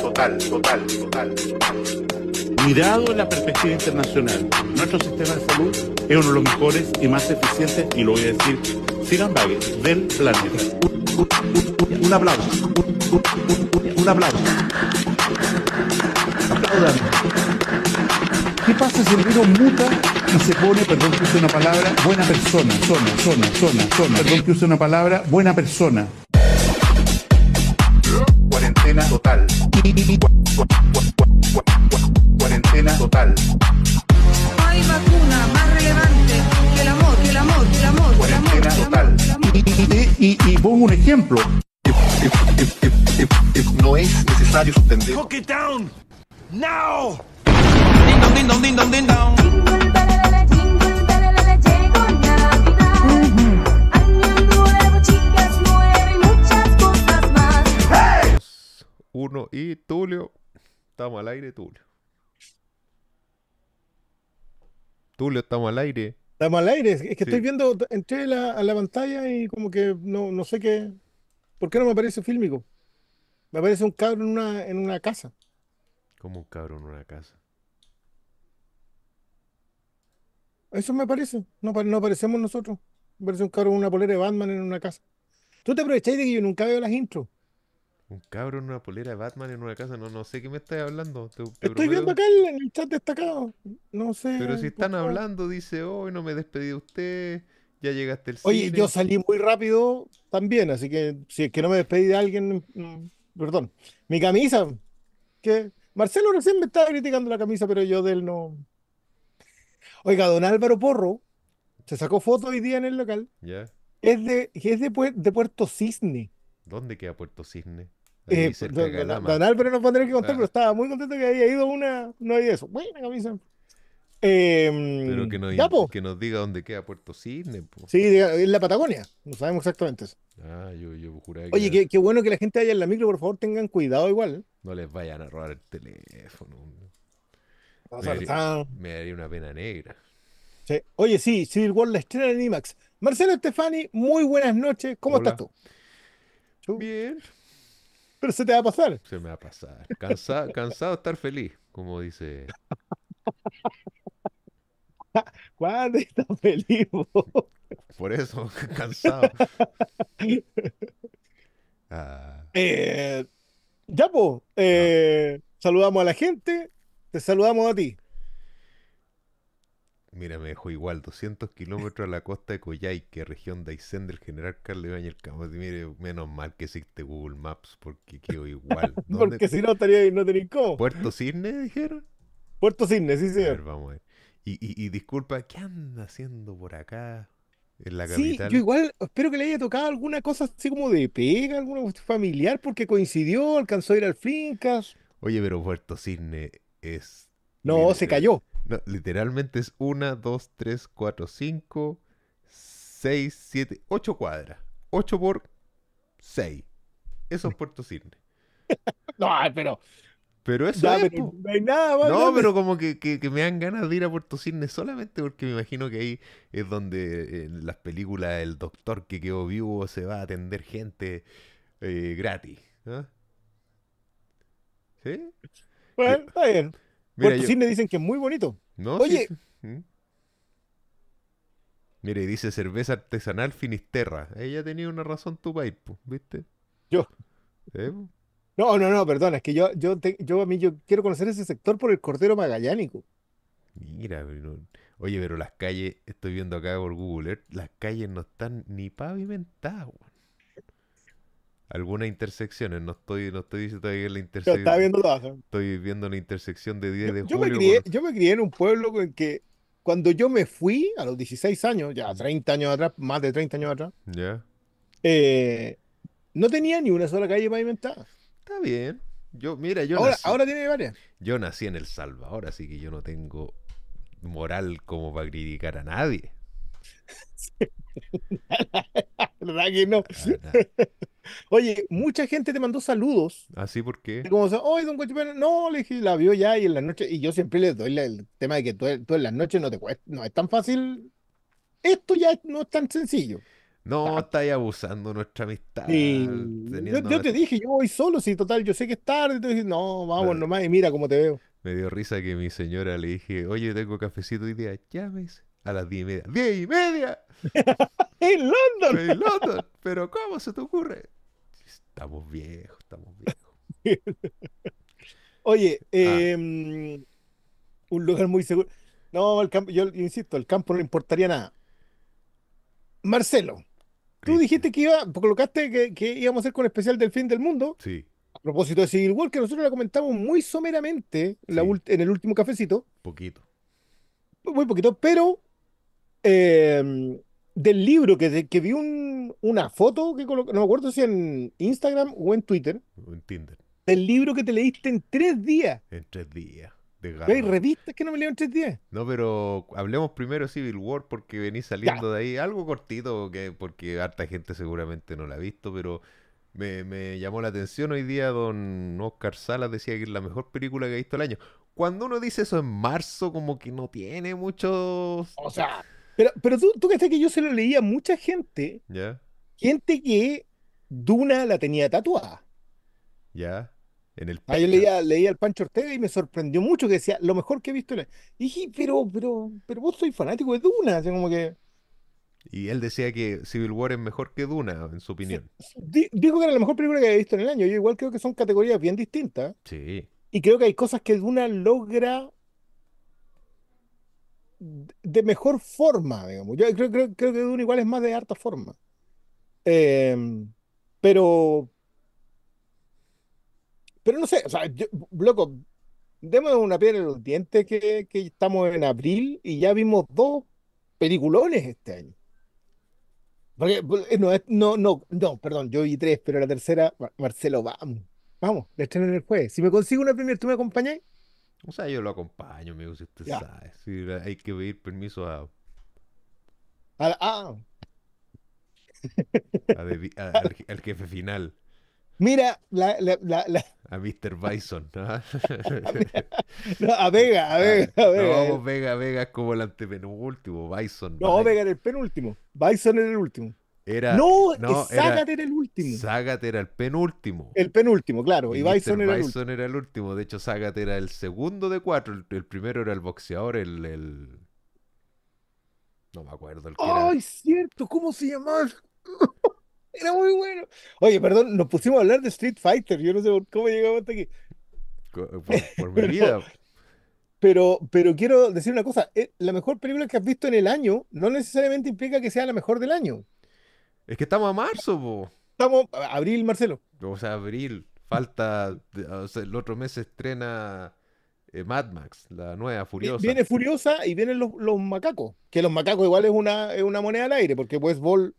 total, total, total. Mirado en la perspectiva internacional, nuestro sistema de salud es uno de los mejores y más eficientes, y lo voy a decir sin del planeta. Un, aplauso. Un, aplauso. Aplaudan. ¿Qué pasa si el virus muta y se pone, perdón que use una palabra, buena persona, zona, zona, zona, zona, perdón que use una palabra, buena persona? Cuarentena total. Cuarentena total. No hay vacuna más relevante que el amor, que el amor, que el amor. Cuarentena total. Y, y, pongo un ejemplo. No es necesario suspender. Lock it down. Now. Ding dong, ding dong, ding dong, ding dong. Uno y Tulio. Estamos al aire, Tulio. Tulio, estamos al aire. Estamos al aire, es que estoy viendo, entré la, a la pantalla y como que no, sé qué. ¿Por qué no me aparece fílmico? Me aparece un cabrón en una, en una casa. ¿Cómo un cabrón en una casa? Eso me parece. No, no aparecemos nosotros. Me parece un cabrón en una polera de Batman en una casa. Tú te aprovechaste de que yo nunca veo las intros. Un cabro en una polera de Batman en una casa, no, no sé qué me estás hablando. Estoy viendo acá en el chat destacado. No sé. Pero si están hablando, dice, hoy no me despedí de usted, ya llegaste el Oye, yo salí muy rápido también, así que si es que no me despedí de alguien, mm, perdón. Mi camisa, que Marcelo recién me estaba criticando la camisa, pero yo de él no. Oiga, don Álvaro Porro se sacó foto hoy día en el local. Ya. Es de, es de Puerto Cisne. ¿Dónde queda Puerto Cisne? Eh, don, nos que contar, estaba muy contento que haya ido una, no había eso. Buena camisa. Em, pero que nos, diga dónde queda Puerto Cisne. Sí, en la Patagonia. No sabemos exactamente eso. Ah, Oye, qué, bueno que la gente haya en la micro, por favor, tengan cuidado igual. ¿eh? No les vayan a robar el teléfono. me, daría, una pena negra. Oye, sí, Civil War la estrena en IMAX. Marcelo Estefani, muy buenas noches. ¿Cómo estás tú? Bien. Pero se te va a pasar. Se me va a pasar. cansado de estar feliz, como dice. ¿Cuándo estás feliz? Por eso, cansado. Eh, ya, pues. Saludamos a la gente. Te saludamos a ti. Mira, me dejó igual, 200 kilómetros a la costa de Coyhaique, región de Aysén del general Carlos Ibañez Camote. Mire, menos mal que existe Google Maps, porque quedó igual. porque si no, estaría, no tenía cómo. ¿Puerto Cisne, dijeron? Puerto Cisne, sí, sí. A ver, vamos a ver. Y, disculpa, ¿qué anda haciendo por acá? En la capital. Sí, yo igual espero que le haya tocado alguna cosa así como de pega, alguna familiar, porque coincidió, alcanzó a ir al Fincas. Oye, pero Puerto Cisne es. No, se eh, cayó. No, literalmente es una, dos, tres, cuatro, cinco, seis, siete, ocho cuadras. Ocho por seis. Eso es Puerto Cisne. no, pero. Pero eso es, no pero como que, me dan ganas de ir a Puerto Cisne solamente porque me imagino que ahí es donde en eh, las películas el doctor que quedó vivo se va a atender gente eh, gratis. ¿ah? ¿Sí? Bueno, está bien. Mira, Puerto me dicen que es muy bonito. Oye. Mira, Mire, dice cerveza artesanal Finisterra. Ella tenía una razón tu país, ¿viste? Yo. ¿Eh? No, no, no, perdona, es que yo, yo, a mí yo quiero conocer ese sector por el Cordero Magallánico. Mira, pero, oye, pero las calles, estoy viendo acá por Google, Earth, las calles no están ni pavimentadas, weón. ¿Alguna intersecciones. No estoy, estoy diciendo todavía la intersección. Estoy viendo la intersección de 10 de yo, Me crié, Yo me crié en un pueblo en que cuando yo me fui a los 16 años, ya 30 años atrás, más de 30 años atrás, eh, no tenía ni una sola calle pavimentada. Está bien. Yo, mira, yo ahora, tiene varias. Yo nací en El Salvador, así que yo no tengo moral como para criticar a nadie. ¿Verdad que no? Oye, mucha gente te mandó saludos. ¿Así ¿Ah, por qué? como, oye, don no, le dije, la vio ya y en la noche, y yo siempre les doy el tema de que tú, en las noches no te no es tan fácil. Esto ya no es tan sencillo. No, estáis abusando nuestra amistad. Yo, te dije, yo voy solo, Si total, yo sé que es tarde. Entonces, no, vamos nomás y mira cómo te veo. Me dio risa que mi señora le dije, oye, tengo cafecito y día, llames a las diez y media. ¡Diez y media! ¡En London! ¡En London! ¿Pero cómo se te ocurre? Estamos viejos, estamos viejos. Oye, ah. em, un lugar muy seguro. No, yo insisto, el campo no le importaría nada. Marcelo, tú dijiste que iba, colocaste que, íbamos a hacer con el especial del fin del mundo. Sí. A propósito de Civil War, que nosotros la comentamos muy someramente la en el último cafecito. Poquito. Muy poquito, pero eh, del libro, que, de, que vi un, una foto que no me acuerdo si en Instagram o en Twitter. O en Tinder. Del libro que te leíste en tres días. En tres días. Hay revistas que no me leo en tres días. No, pero hablemos primero Civil War porque venís saliendo de ahí. Algo cortito, que, porque harta gente seguramente no la ha visto, pero me, me, llamó la atención hoy día. Don Oscar Salas decía que es la mejor película que ha visto el año. Cuando uno dice eso en marzo, como que no tiene muchos. O sea pero, pero tú, tú que yo se lo leía a mucha gente. Gente que Duna la tenía tatuada. Ya. En el ah, yo leía, leía al Pancho Ortega y me sorprendió mucho que decía lo mejor que he visto. En y dije, pero, pero, vos soy fanático de Duna. como que... Y él decía que Civil War es mejor que Duna, en su opinión. dijo que era la mejor película que había visto en el año. Yo igual creo que son categorías bien distintas. Sí. Y creo que hay cosas que Duna logra de mejor forma, digamos. Yo creo, creo, creo que Dune igual es más de harta forma. Em, pero. Pero no sé, o sea, loco, demos una piedra en los dientes que, estamos en abril y ya vimos dos peliculones este año. Porque, eh, no, no, no, no, perdón, yo vi tres, pero la tercera, Marcelo, vamos, vamos, la estreno en el jueves. Si me consigo una primera, ¿tú me acompañás? O sea, yo lo acompaño, amigo, si usted sabe. hay que pedir permiso a. Ah. Al, a al, jefe final. Mira, la, la, a Mr. Bison. a Vega, a ah, Vega, a Vega. No, Vega, Vega es como el antepenúltimo. Bison. No, Vega era el penúltimo. Bison era el último no, Zagat era, el último. Zagat era el penúltimo. El penúltimo, claro. Y, Bison, era, el último. De hecho, Zagat era el segundo de cuatro. El, primero era el boxeador, el, No me acuerdo el que ¡Ay, cierto! ¿Cómo se llamaba? era muy bueno. Oye, perdón, nos pusimos a hablar de Street Fighter. Yo no sé cómo llegamos hasta aquí. Por, mi vida. Pero, pero quiero decir una cosa. Eh, la mejor película que has visto en el año no necesariamente implica que sea la mejor del año. Es que estamos a marzo, po. Estamos a abril, Marcelo. O sea, abril. Falta. el otro mes estrena eh, Mad Max, la nueva Furiosa. Viene Furiosa y vienen los, macacos. Que los macacos igual es una, moneda al aire, porque pues vol.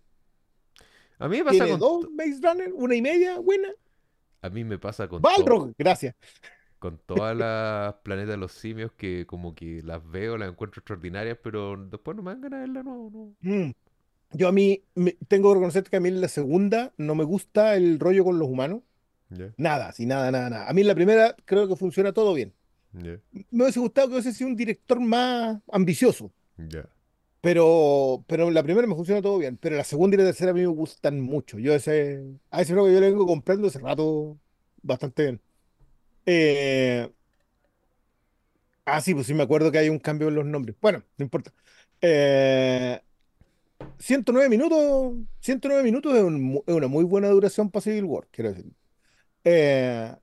A mí me pasa con. dos base Runner? ¿Una y media? Buena. A mí me pasa con. Balrog, gracias. Con todas las planetas de los simios que, como que las veo, las encuentro extraordinarias, pero después no me han ganado de verla nueva, ¿no? Mm. Yo a mí tengo que reconocer que a mí la segunda no me gusta el rollo con los humanos. Nada, sí, nada, nada, A mí la primera creo que funciona todo bien. Me hubiese gustado que hubiese sido un director más ambicioso. Pero, pero la primera me funciona todo bien. Pero la segunda y la tercera a mí me gustan mucho. Yo ese, a que yo le vengo comprando ese rato bastante bien. Eh, ah, sí, pues sí me acuerdo que hay un cambio en los nombres. Bueno, no importa. Eh, 109 minutos, 109 minutos es, una muy buena duración para Civil War, quiero decir. Eh,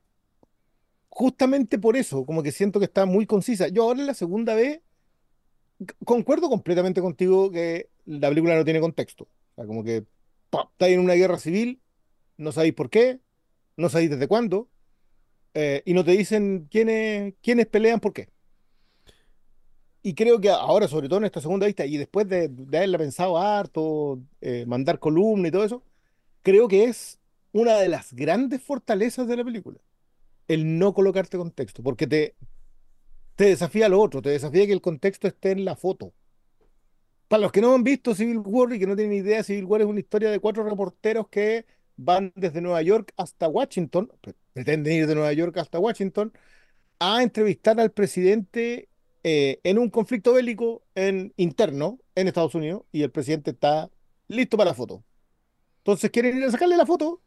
justamente por eso, como que siento que está muy concisa. Yo ahora en la segunda vez concuerdo completamente contigo que la película no tiene contexto. O sea, como que está en una guerra civil, no sabéis por qué, no sabéis desde cuándo, eh, y no te dicen quiénes, quiénes pelean por qué y creo que ahora, sobre todo en esta segunda vista, y después de, haberla pensado harto, eh, mandar columna y todo eso, creo que es una de las grandes fortalezas de la película, el no colocarte contexto, porque te, te desafía lo otro, te desafía que el contexto esté en la foto. Para los que no han visto Civil War y que no tienen idea, Civil War es una historia de cuatro reporteros que van desde Nueva York hasta Washington, pretenden ir de Nueva York hasta Washington, a entrevistar al presidente eh, en un conflicto bélico en, interno en Estados Unidos y el presidente está listo para la foto. Entonces quieren ir a sacarle la foto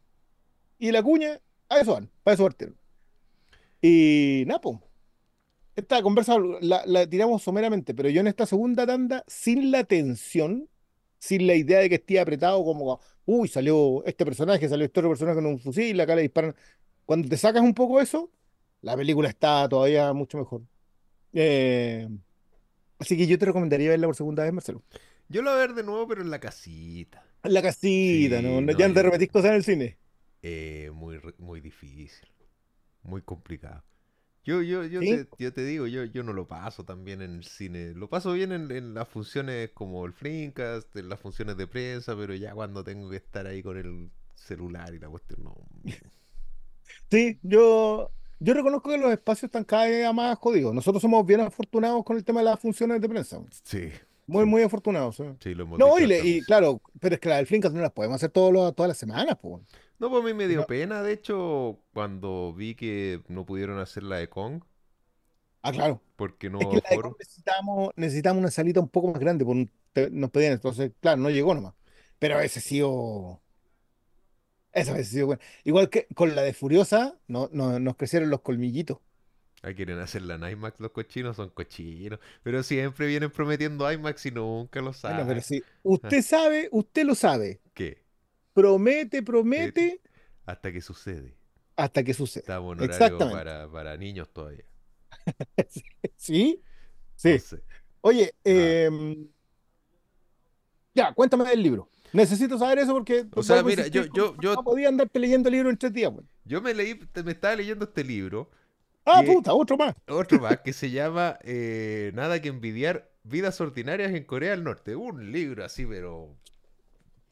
y la cuña, a eso van, para eso partieron. Y Napo, esta conversa la, tiramos someramente, pero yo en esta segunda tanda, sin la tensión, sin la idea de que esté apretado como, uy, salió este personaje, salió este otro personaje con un fusil, la cara disparan. Cuando te sacas un poco eso, la película está todavía mucho mejor. Eh, así que yo te recomendaría verla por segunda vez, Marcelo. Yo la voy a ver de nuevo, pero en la casita. En la casita, ¿no? Ya te repetís cosas en el cine. Eh, muy, muy difícil. Muy complicado. Yo, yo, yo, te, digo, yo, yo no lo paso También en el cine. Lo paso bien en, en las funciones como el Flinkast, en las funciones de prensa, pero ya cuando tengo que estar ahí con el celular y la cuestión, no. Sí, yo yo reconozco que los espacios están cada día más jodidos. Nosotros somos bien afortunados con el tema de las funciones de prensa. Sí. Muy, muy afortunados. ¿eh? Sí, lo hemos No, y, claro, pero es que las flinkas no las podemos hacer todas las semanas, pues. No, pues a mí me dio pena, de hecho, cuando vi que no pudieron hacer la de Kong. Ah, claro. Porque no. Es necesitamos, necesitamos una salita un poco más grande, porque nos pedían, entonces, claro, no llegó nomás. Pero a veces sí o esa Igual que con la de Furiosa, no, nos crecieron los colmillitos. Ah, quieren hacerla la IMAX los cochinos, son cochinos. Pero siempre vienen prometiendo IMAX y nunca lo saben. pero Usted ah. sabe, usted lo sabe. ¿Qué? Promete, promete. Hasta que sucede. Hasta que sucede. está bueno, Exactamente. Para, para, niños todavía. ¿Sí? Sí. Oye, em, ya, cuéntame del libro. Necesito saber eso porque. O pues, sea, mira, yo, yo, No podía andarte leyendo el libro en tres días, güey. Yo me leí, me estaba leyendo este libro. ¡Ah, puta! Otro más. Otro más, que se llama eh, Nada que envidiar, vidas ordinarias en Corea del Norte. Un libro así, pero.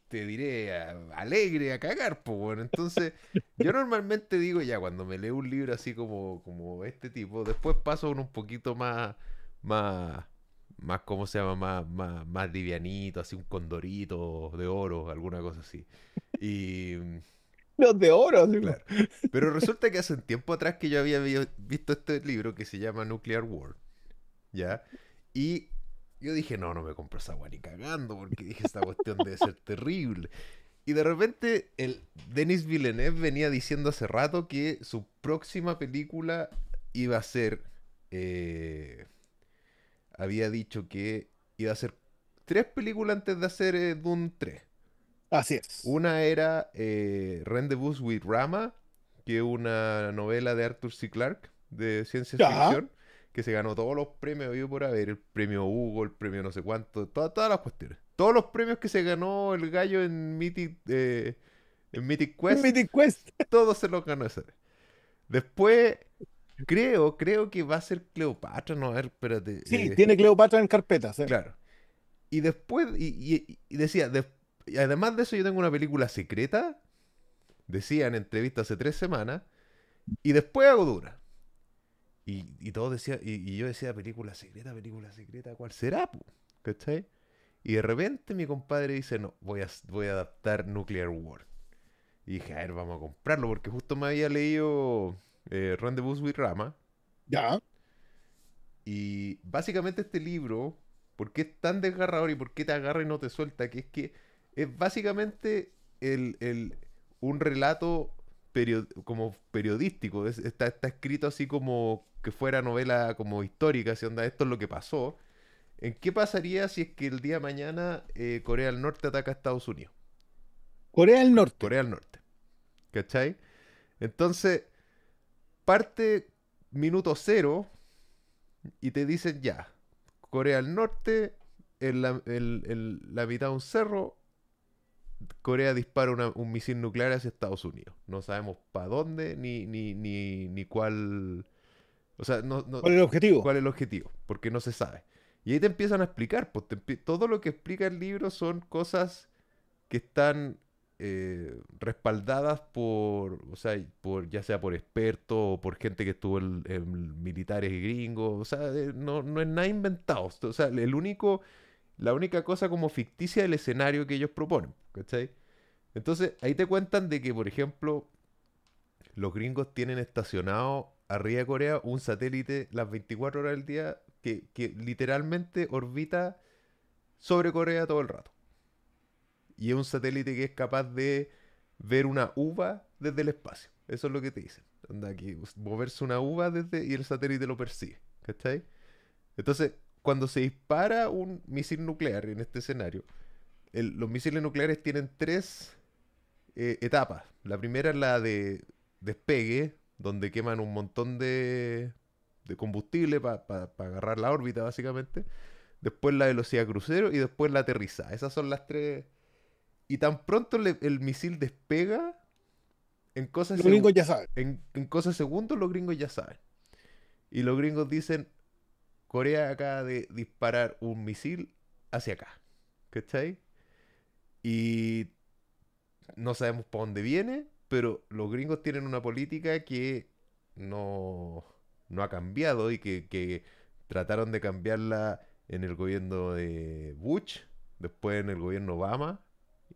Te diré alegre a cagar, pues bueno. Entonces, yo normalmente digo ya, cuando me leo un libro así como, como este tipo, después paso a un poquito más. más más ¿cómo se llama? Más, más, livianito, así un condorito de oro, alguna cosa así. Y... Los de oro, sí. Claro. Pero resulta que hace un tiempo atrás que yo había visto este libro que se llama Nuclear War, ¿ya? Y yo dije, no, no me compro esa agua cagando, porque dije, esta cuestión debe ser terrible. Y de repente, el Denis Villeneuve venía diciendo hace rato que su próxima película iba a ser... Eh había dicho que iba a hacer tres películas antes de hacer Doom eh, Dune 3. Así es. Una era eh, Rendezvous with Rama, que es una novela de Arthur C. Clarke de ciencia ficción, que se ganó todos los premios, yo por haber, el premio Hugo, el premio no sé cuánto, todas, todas las cuestiones. Todos los premios que se ganó el gallo en Mythic, eh, en Quest. Mythic Quest. Todos se los ganó ese. Después Creo, creo que va a ser Cleopatra, no, a ver, espérate. Sí, eh, tiene Cleopatra en carpetas. Eh. Claro. Y después, y, decía, además de eso yo tengo una película secreta, decía en entrevista hace tres semanas, y después hago dura. Y, y todos y, yo decía, película secreta, película secreta, ¿cuál será? Po? ¿Cachai? Y de repente mi compadre dice, no, voy a, voy a adaptar Nuclear War. Y dije, a ver, vamos a comprarlo, porque justo me había leído eh, Rendezvous with Rama. Ya. Y básicamente este libro, ¿por qué es tan desgarrador y por qué te agarra y no te suelta? Que es que es básicamente un relato como periodístico. está, está escrito así como que fuera novela como histórica, si onda, esto es lo que pasó. ¿En qué pasaría si es que el día mañana eh, Corea del Norte ataca a Estados Unidos? Corea del Norte. Corea del Norte. ¿Cachai? Entonces, parte minuto cero y te dicen ya, Corea del Norte, en la, mitad de un cerro, Corea dispara un misil nuclear hacia Estados Unidos. No sabemos para dónde ni, ni, ni, ni cuál... O sea, no, ¿Cuál es el objetivo? ¿Cuál el objetivo? Porque no se sabe. Y ahí te empiezan a explicar, pues, todo lo que explica el libro son cosas que están eh, respaldadas por, o sea, por, ya sea por expertos o por gente que estuvo en, militares gringos, o sea, eh, no, no es nada inventado, o sea, el único, la única cosa como ficticia del escenario que ellos proponen, Entonces, ahí te cuentan de que, por ejemplo, los gringos tienen estacionado arriba de Corea un satélite las 24 horas del día que, que literalmente orbita sobre Corea todo el rato. Y es un satélite que es capaz de ver una uva desde el espacio. Eso es lo que te dicen. Anda aquí, moverse una uva desde y el satélite lo persigue. ¿Cachai? Entonces, cuando se dispara un misil nuclear en este escenario, los misiles nucleares tienen tres eh, etapas. La primera es la de despegue, donde queman un montón de, combustible para agarrar la órbita, básicamente. Después la velocidad crucero y después la aterriza Esas son las tres y tan pronto el misil despega, en cosas, los En, cosas segundos los gringos ya saben. Y los gringos dicen, Corea acaba de disparar un misil hacia acá. ¿Cachai? Y no sabemos para dónde viene, pero los gringos tienen una política que no, ha cambiado y que, que trataron de cambiarla en el gobierno de Bush, después en el gobierno Obama,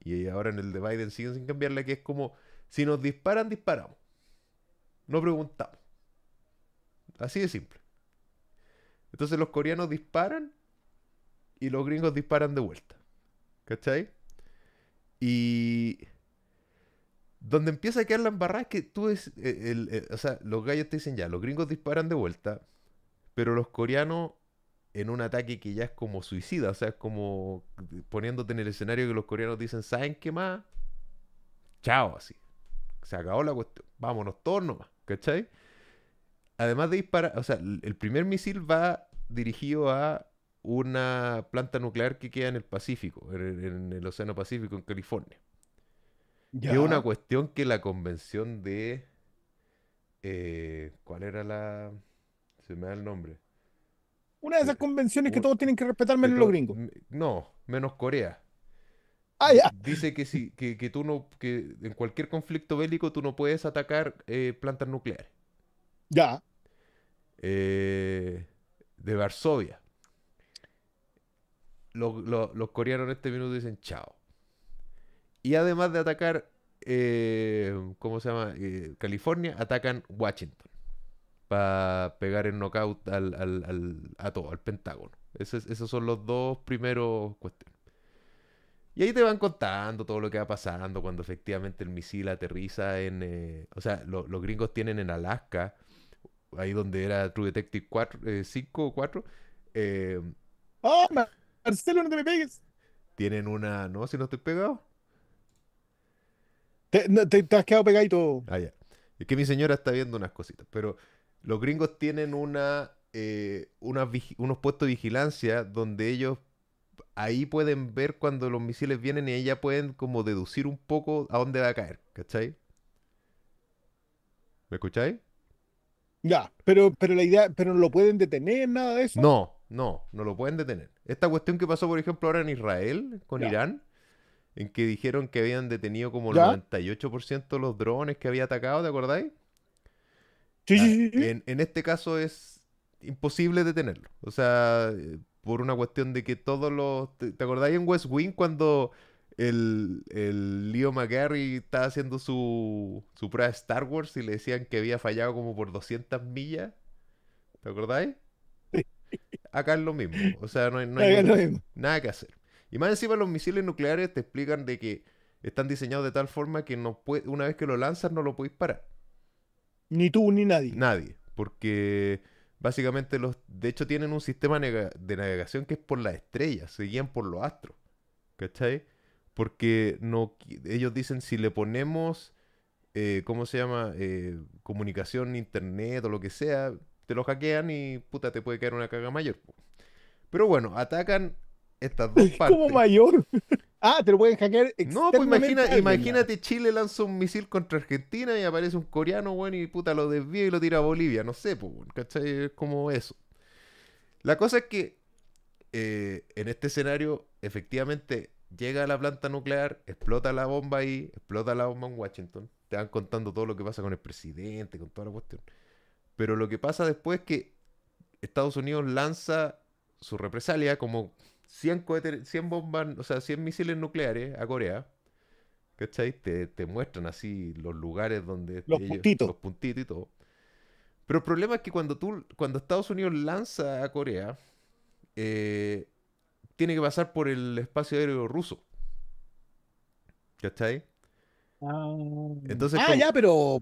y ahora en el de Biden siguen sin cambiarla, que es como, si nos disparan, disparamos. No preguntamos. Así de simple. Entonces los coreanos disparan y los gringos disparan de vuelta. ¿Cachai? Y donde empieza a quedar la embarrada que tú es. Eh, eh, o sea, los gallos te dicen ya, los gringos disparan de vuelta, pero los coreanos en un ataque que ya es como suicida, o sea, es como poniéndote en el escenario que los coreanos dicen, ¿saben qué más? Chao, así. Se acabó la cuestión. Vámonos todos nomás, ¿cachai? Además de disparar, o sea, el primer misil va dirigido a una planta nuclear que queda en el Pacífico, en, el Océano Pacífico, en California. Y Es una cuestión que la convención de... Eh, ¿Cuál era la...? Se me da el nombre una de esas convenciones que todos tienen que respetar menos los gringos. No, menos Corea. Ah, ya. Dice que, si, que, tú no, que en cualquier conflicto bélico tú no puedes atacar eh, plantas nucleares. Ya. Eh, de Varsovia. Los, coreanos en este minuto dicen chao. Y además de atacar, eh, ¿cómo se llama? California, atacan Washington para pegar el knockout al, a todo, al Pentágono. Esos, son los dos primeros cuestiones. Y ahí te van contando todo lo que va pasando cuando efectivamente el misil aterriza en... Eh, o sea, los gringos tienen en Alaska, ahí donde era True Detective 5 eh, o 4. Em, ¡Oh, Marcelo, no te me pegues! Tienen una... No, si no estoy pegado. Te, te, te has quedado pegadito. Ah, ya. Es que mi señora está viendo unas cositas, pero... Los gringos tienen una, eh, unos puestos de vigilancia donde ellos ahí pueden ver cuando los misiles vienen y ya pueden como deducir un poco a dónde va a caer, ¿cachai? ¿Me escucháis? Ya, pero, pero la idea, pero no lo pueden detener, nada de eso. No, no, no lo pueden detener. Esta cuestión que pasó, por ejemplo, ahora en Israel, con Irán, en que dijeron que habían detenido como el 98% de los drones que había atacado, ¿te acordáis? Ah, en, este caso es imposible detenerlo. O sea, eh, por una cuestión de que todos los... ¿Te, acordáis en West Wing cuando el, el Leo McGarry estaba haciendo su, su prueba de Star Wars y le decían que había fallado como por 200 millas? ¿Te acordáis? Acá es lo mismo. O sea, no hay, nada, que hacer. Y más encima los misiles nucleares te explican de que están diseñados de tal forma que no puede, una vez que lo lanzas no lo puedes parar. Ni tú ni nadie. Nadie, porque básicamente los, de hecho tienen un sistema de navegación que es por las estrellas, se guían por los astros, ¿cachai? Porque no, ellos dicen si le ponemos, eh, ¿cómo se llama? Eh, comunicación, internet o lo que sea, te lo hackean y puta te puede caer una caga mayor. Pero bueno, atacan estas dos partes. Como mayor. Ah, te lo pueden hackear. No, pues imagínate Chile lanza un misil contra Argentina y aparece un coreano, bueno, y puta lo desvía y lo tira a Bolivia. No sé, pues, ¿cachai? Es como eso. La cosa es que eh, en este escenario, efectivamente, llega a la planta nuclear, explota la bomba ahí, explota la bomba en Washington. Te van contando todo lo que pasa con el presidente, con toda la cuestión. Pero lo que pasa después es que Estados Unidos lanza su represalia como 100, bombas, o sea, 100 misiles nucleares a Corea, ¿cachai? Te, muestran así los lugares donde... Los puntitos. Los puntitos y todo. Pero el problema es que cuando, tú, cuando Estados Unidos lanza a Corea, eh, tiene que pasar por el espacio aéreo ruso. ¿Cachai? Ah. Entonces, ah, ya, pero...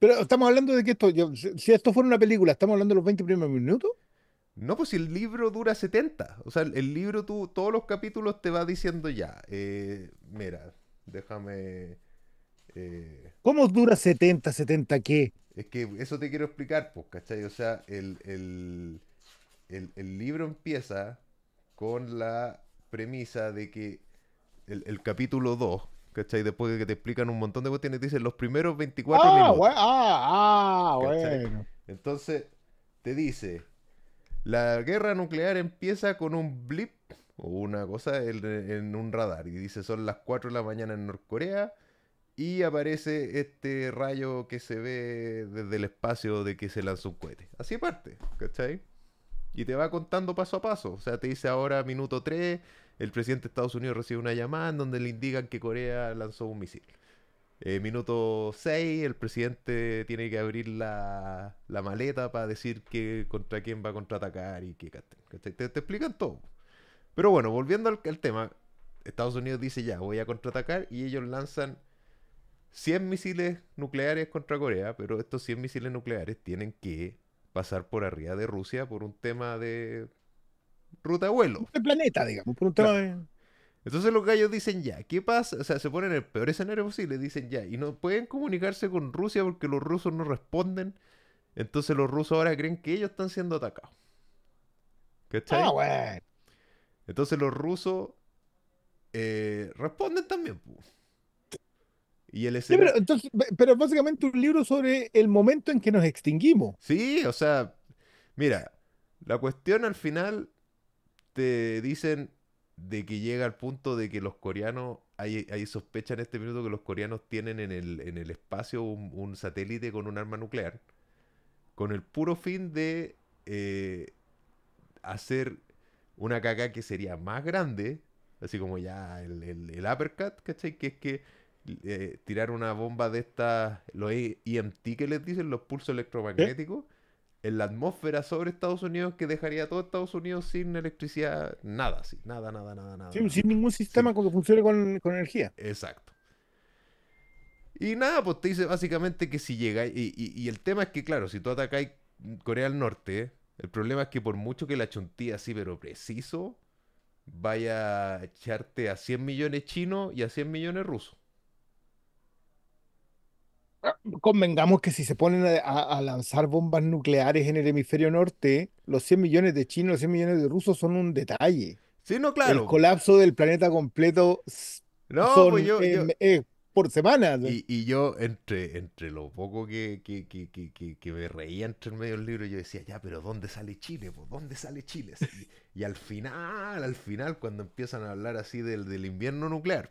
Pero estamos hablando de que esto, si esto fuera una película, ¿estamos hablando de los 20 primeros minutos? No, pues si el libro dura 70. O sea, el libro, tú, todos los capítulos te va diciendo ya. Eh, mira, déjame. Eh, ¿Cómo dura 70, 70 qué? Es que eso te quiero explicar, pues, ¿cachai? O sea, el, libro empieza con la premisa de que el, capítulo 2, ¿cachai? Después de que te explican un montón de cuestiones, dicen los primeros 24 ah, minutos. Ah, ah, bueno. Entonces, te dice la guerra nuclear empieza con un blip o una cosa en, un radar y dice son las 4 de la mañana en Norcorea y aparece este rayo que se ve desde el espacio de que se lanzó un cohete. Así parte, ¿cachai? Y te va contando paso a paso. O sea, te dice ahora minuto 3, el presidente de Estados Unidos recibe una llamada en donde le indican que Corea lanzó un misil. Eh, minuto 6, el presidente tiene que abrir la, la maleta para decir que contra quién va a contraatacar y que Te, explican todo. Pero bueno, volviendo al, tema, Estados Unidos dice ya, voy a contraatacar y ellos lanzan 100 misiles nucleares contra Corea, pero estos 100 misiles nucleares tienen que pasar por arriba de Rusia por un tema de ruta de vuelo. El planeta, digamos, por un tema de... Entonces los gallos dicen ya, ¿qué pasa? O sea, se ponen en el peor escenario posible, dicen ya, y no pueden comunicarse con Rusia porque los rusos no responden. Entonces los rusos ahora creen que ellos están siendo atacados. ahí? Ah, bueno. Entonces los rusos eh, responden también. Y el pero, pero básicamente un libro sobre el momento en que nos extinguimos. Sí, o sea, mira, la cuestión al final te dicen de que llega al punto de que los coreanos, hay, hay sospecha en este minuto que los coreanos tienen en el, en el espacio un, satélite con un arma nuclear, con el puro fin de eh, hacer una caca que sería más grande, así como ya el, el, uppercut, ¿cachai? Que es que eh, tirar una bomba de estas, los EMT que les dicen, los pulsos electromagnéticos, en la atmósfera sobre Estados Unidos que dejaría a todo Estados Unidos sin electricidad, nada, sí, nada, nada, nada, nada. sin ningún sistema que funcione con, energía. Exacto. Y nada, pues te dice básicamente que si llega, y, el tema es que, claro, si tú atacáis Corea del Norte, el problema es que por mucho que la chontía así, pero preciso, vaya a echarte a 100 millones chinos y a 100 millones rusos. Ah, convengamos que si se ponen a, lanzar bombas nucleares en el hemisferio norte, los 100 millones de chinos, los 100 millones de rusos son un detalle. Sí, no, claro. El colapso del planeta completo no, pues por semana. Y, yo, entre, entre lo poco que, que, me reía entre medio del libro, yo decía, ya, pero ¿dónde sale Chile? por ¿Dónde sale Chile? Y, al final, al final, cuando empiezan a hablar así del, del invierno nuclear,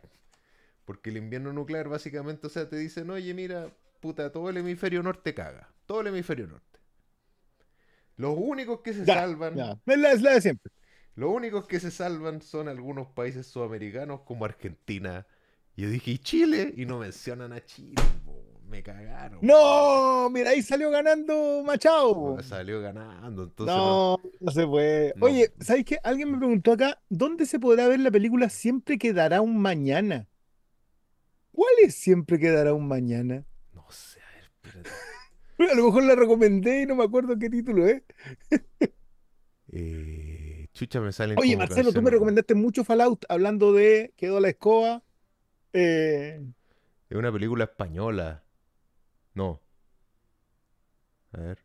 porque el invierno nuclear básicamente, o sea, te dicen, oye, mira, puta, todo el hemisferio norte caga. Todo el hemisferio norte. Los únicos que se salvan. Es, la, de siempre. Los únicos que se salvan son algunos países sudamericanos como Argentina. Yo dije, ¿y Chile? Y no mencionan a Chile. Me cagaron. No, mira, ahí salió ganando Machado. salió ganando, No, no, se puede. Oye, ¿sabes qué? Alguien me preguntó acá, ¿dónde se podrá ver la película Siempre quedará un mañana? ¿Cuál es Siempre quedará un mañana? A lo mejor la recomendé y no me acuerdo qué título es. ¿eh? chucha, me salen. Oye, Marcelo, tú me recomendaste mucho Fallout hablando de Quedó la escoba. Eh, es una película española. No. A ver.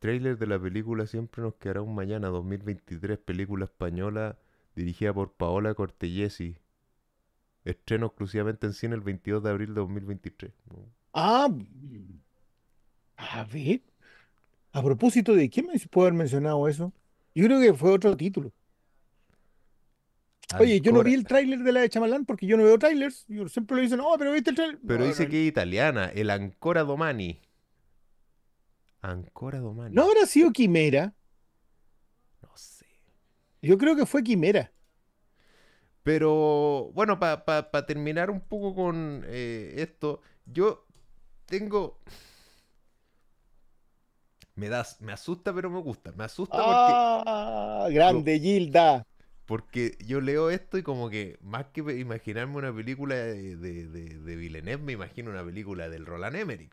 Trailer de la película Siempre nos quedará un mañana 2023, película española dirigida por Paola Cortellesi. Estreno exclusivamente en cine el 22 de abril de 2023. Ah, a ver. A propósito de quién me puede haber mencionado eso. Yo creo que fue otro título. Oye, yo no vi el tráiler de la de Chamalán porque yo no veo trailers. Yo siempre le dicen, no, oh, pero viste el tráiler. Pero dice que es italiana, el Ancora Domani. Ancora Domani. ¿No habrá sido Quimera? No sé. Yo creo que fue Quimera. Pero bueno, para terminar un poco con eh, esto, yo tengo. Me, das, me asusta, pero me gusta. Me asusta ah, porque. ¡Grande, Gilda! Porque yo leo esto y como que más que imaginarme una película de, de, Villeneuve, me imagino una película del Roland Emmerich.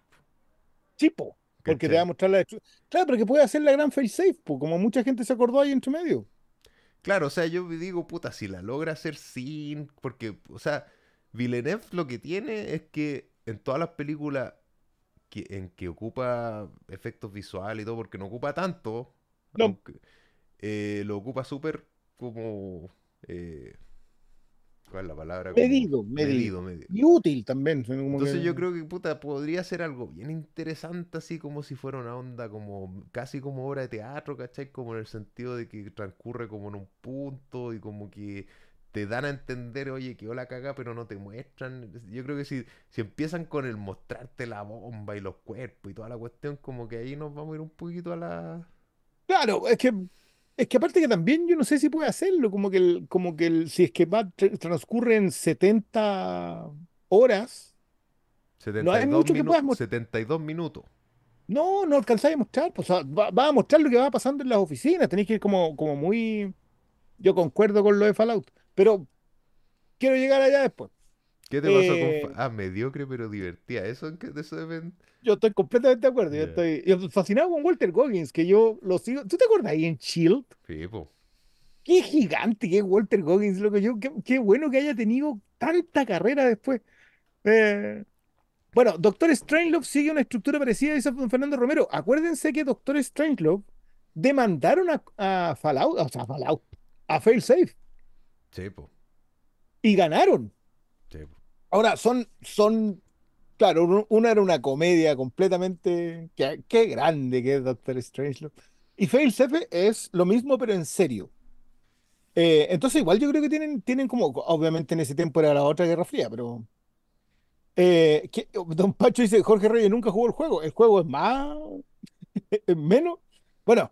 Tipo, porque te va a mostrar la Claro, porque puede hacer la gran face safe, como mucha gente se acordó ahí entre medio. Claro, o sea, yo digo, puta, si la logra hacer sin. Porque, o sea, Villeneuve lo que tiene es que en todas las películas que, en que ocupa efectos visuales y todo, porque no ocupa tanto. Eh, lo ocupa súper como... Eh, ¿Cuál es la palabra? Medido, medido, Y útil también. Entonces yo creo que, puta, podría ser algo bien interesante, así como si fuera una onda como, casi como obra de teatro, ¿cachai? Como en el sentido de que transcurre como en un punto y como que te dan a entender, oye, que hola caga, pero no te muestran. Yo creo que si, si empiezan con el mostrarte la bomba y los cuerpos y toda la cuestión, como que ahí nos vamos a ir un poquito a la. Claro, es que. Es que aparte que también yo no sé si puede hacerlo, como que como que si es que va, transcurren 70 horas, 72 no hay mucho que minutos. No, no alcanzáis a mostrar, pues, va, a mostrar lo que va pasando en las oficinas, tenéis que ir como, como muy... Yo concuerdo con lo de Fallout pero quiero llegar allá después. ¿Qué te pasó con eh, Ah, mediocre pero divertida. Eso, eso depende. Yo estoy completamente de acuerdo. Yo estoy fascinado con Walter Goggins, que yo lo sigo. ¿Tú te acuerdas ahí en Shield? Sí, po. Qué gigante que es Walter Goggins, que Yo, qué, bueno que haya tenido tanta carrera después. Eh, bueno, Doctor Strangelove sigue una estructura parecida a esa Fernando Romero. Acuérdense que Doctor Strangelove demandaron a, a Fallout, o sea, a Fallout, a Failsafe Sí, Y ganaron. Ahora, son, son, claro, una era una comedia completamente, qué, grande que es Doctor Strange Y Fail Safe es lo mismo, pero en serio. Eh, entonces, igual yo creo que tienen, tienen como, obviamente en ese tiempo era la otra Guerra Fría, pero... Eh, don Pacho dice, Jorge Reyes nunca jugó el juego. El juego es más... es menos. Bueno,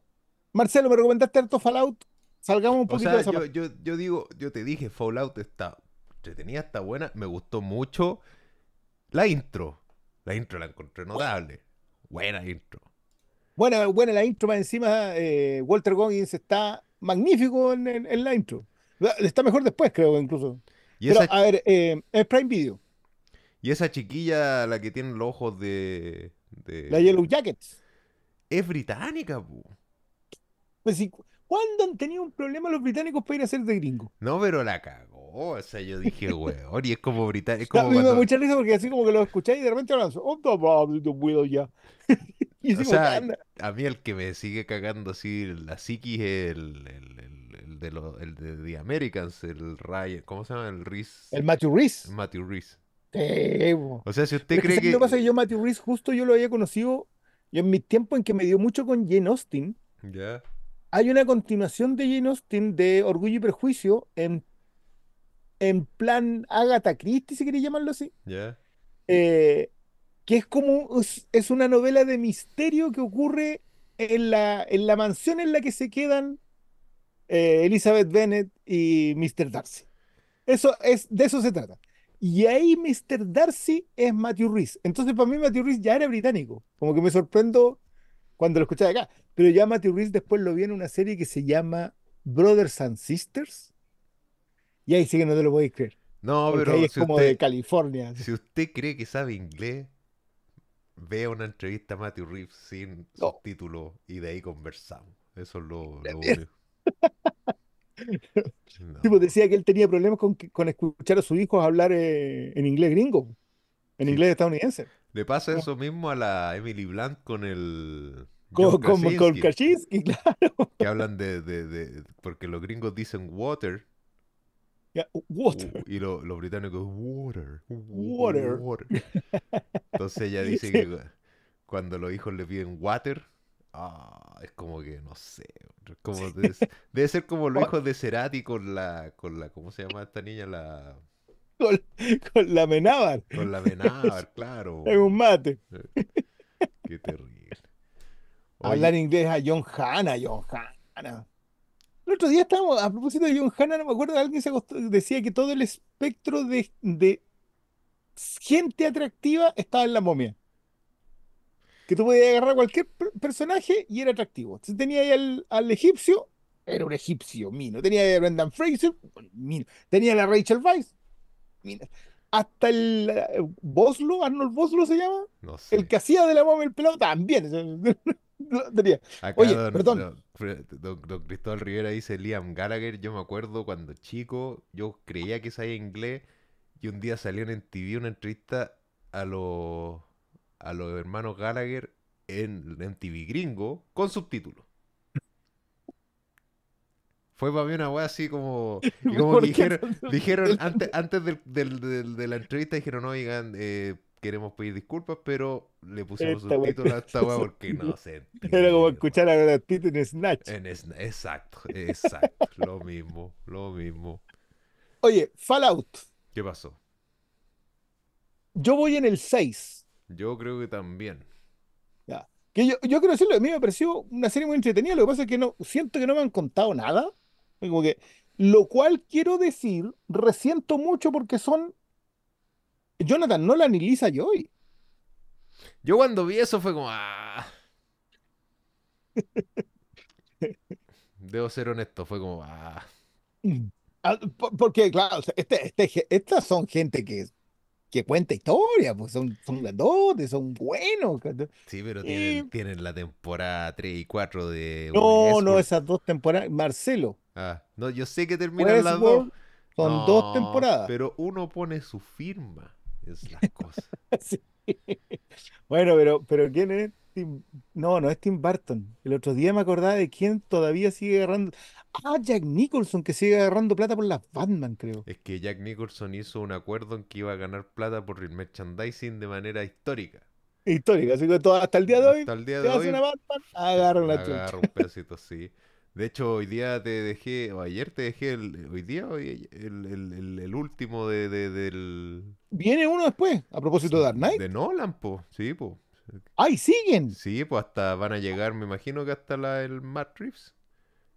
Marcelo, me recomendaste harto Fallout salgamos un poquito de esa yo, digo, yo te dije, Fallout está entretenida, está buena, me gustó mucho la intro. La intro la encontré notable. Buena intro. Buena, buena la intro, más encima eh, Walter Goggins está magnífico en, en, la intro. Está mejor después, creo, incluso. Pero, a ver, eh, es Prime Video. Y esa chiquilla, la que tiene los ojos de... La Yellow Jackets. Es británica, pu. Pues sí, ¿Cuándo han tenido un problema los británicos para ir a ser de gringo? No, pero la cagó. O sea, yo dije, weón, y es como británico. No, da mucha risa porque así como que lo escuché y de repente hablan, oh, no, ya. y o sea, a mí el que me sigue cagando así la psiquis es el, el, de los el de The Americans, el Ryan, ¿cómo se llama? El Reese. El Matthew Reese. Matthew Reese. o sea, si usted cree que... Lo que pasa es que yo Matthew Reese justo yo lo había conocido yo en mi tiempo en que me dio mucho con Jane Austen. Ya hay una continuación de Jane Austen de Orgullo y Prejuicio en, en plan Agatha Christie, si queréis llamarlo así. Eh, que es como es, una novela de misterio que ocurre en la, en la mansión en la que se quedan eh, Elizabeth Bennet y Mr. Darcy. Eso es, de eso se trata. Y ahí Mr. Darcy es Matthew Rhys. Entonces, para mí, Matthew Rhys ya era británico. Como que me sorprendo cuando lo escuché acá. Pero ya Matthew Reeves después lo viene en una serie que se llama Brothers and Sisters. Y ahí sí que no te lo a creer. No, pero. Ahí es como de California. Si usted cree que sabe inglés, vea una entrevista a Matthew Reeves sin subtítulo y de ahí conversamos. Eso es lo, lo único. decía que él tenía problemas con, escuchar a sus hijos hablar eh, en inglés gringo, en inglés estadounidense. Le pasa ah. eso mismo a la Emily Blunt con el con Kaczynski, claro. Que hablan de, Porque los gringos dicen water. Y los británicos, water, water. Entonces ella dice que cuando los hijos le piden water, ah, es como que, no sé. Como debe, ser como los hijos de Cerati con la, con la. ¿Cómo se llama esta niña? La. Con, la Menábar. Con la Menábar, claro. Es un mate. Eh, qué terrible hablar inglés a John Hanna, John Hanna. El otro día estábamos, a propósito de John Hanna, no me acuerdo, alguien decía que todo el espectro de, gente atractiva estaba en la momia. Que tú podías agarrar cualquier personaje y era atractivo. Entonces tenía ahí al, egipcio, era un egipcio, mino. Tenía ahí a Brendan Fraser, mino. Tenía a la Rachel Weiss. mino. Hasta el eh, Boslo, Arnold Boslo se llama, no sé. el que hacía de la momia el pelado, también. Oye, don, perdón. Don, Cristóbal Rivera dice Liam Gallagher. Yo me acuerdo cuando chico, yo creía que sabía inglés y un día salió en TV una entrevista a los a los hermanos Gallagher en, en TV gringo con subtítulos. Fue para mí una wea así como. como dijeron, antes, antes de la entrevista, dijeron, no, eh, queremos pedir disculpas, pero le pusimos un título a esta web porque no sé. Era como escuchar a Brad Pitt en Snatch. exacto, exacto. lo mismo, lo mismo. Oye, Fallout. ¿Qué pasó? Yo voy en el 6. Yo creo que también. Ya. Que yo, yo quiero decirlo, a mí me pareció una serie muy entretenida. Lo que pasa es que no siento que no me han contado nada. Como que, lo cual quiero decir, resiento mucho porque son Jonathan no la Lisa Joy. Yo cuando vi eso fue como. Ah. Debo ser honesto, fue como. Ah. ah porque, claro, este, este estas son gente que, que cuenta historia, pues son, son dos, son buenos. Sí, pero tienen, la temporada 3 y 4 de. No, no, pues. esas dos temporadas. Marcelo. Ah, no, yo sé que terminan las dos. Son dos temporadas. Pero uno pone su firma. Es la cosa. Bueno, pero, pero ¿quién es? Tim? No, no es Tim Burton. El otro día me acordaba de quién todavía sigue agarrando. Ah, Jack Nicholson, que sigue agarrando plata por las Batman, creo. Es que Jack Nicholson hizo un acuerdo en que iba a ganar plata por el merchandising de manera histórica. Histórica, hasta el día de hoy. Hasta el día de hecho, hoy día te dejé, o ayer te dejé, el, hoy día el, último de, del... Viene uno después, a propósito de Dark Knight. De Nolan, po, sí, pues ¡Ay, siguen! Sí, pues hasta van a llegar, me imagino que hasta la, el Matrix.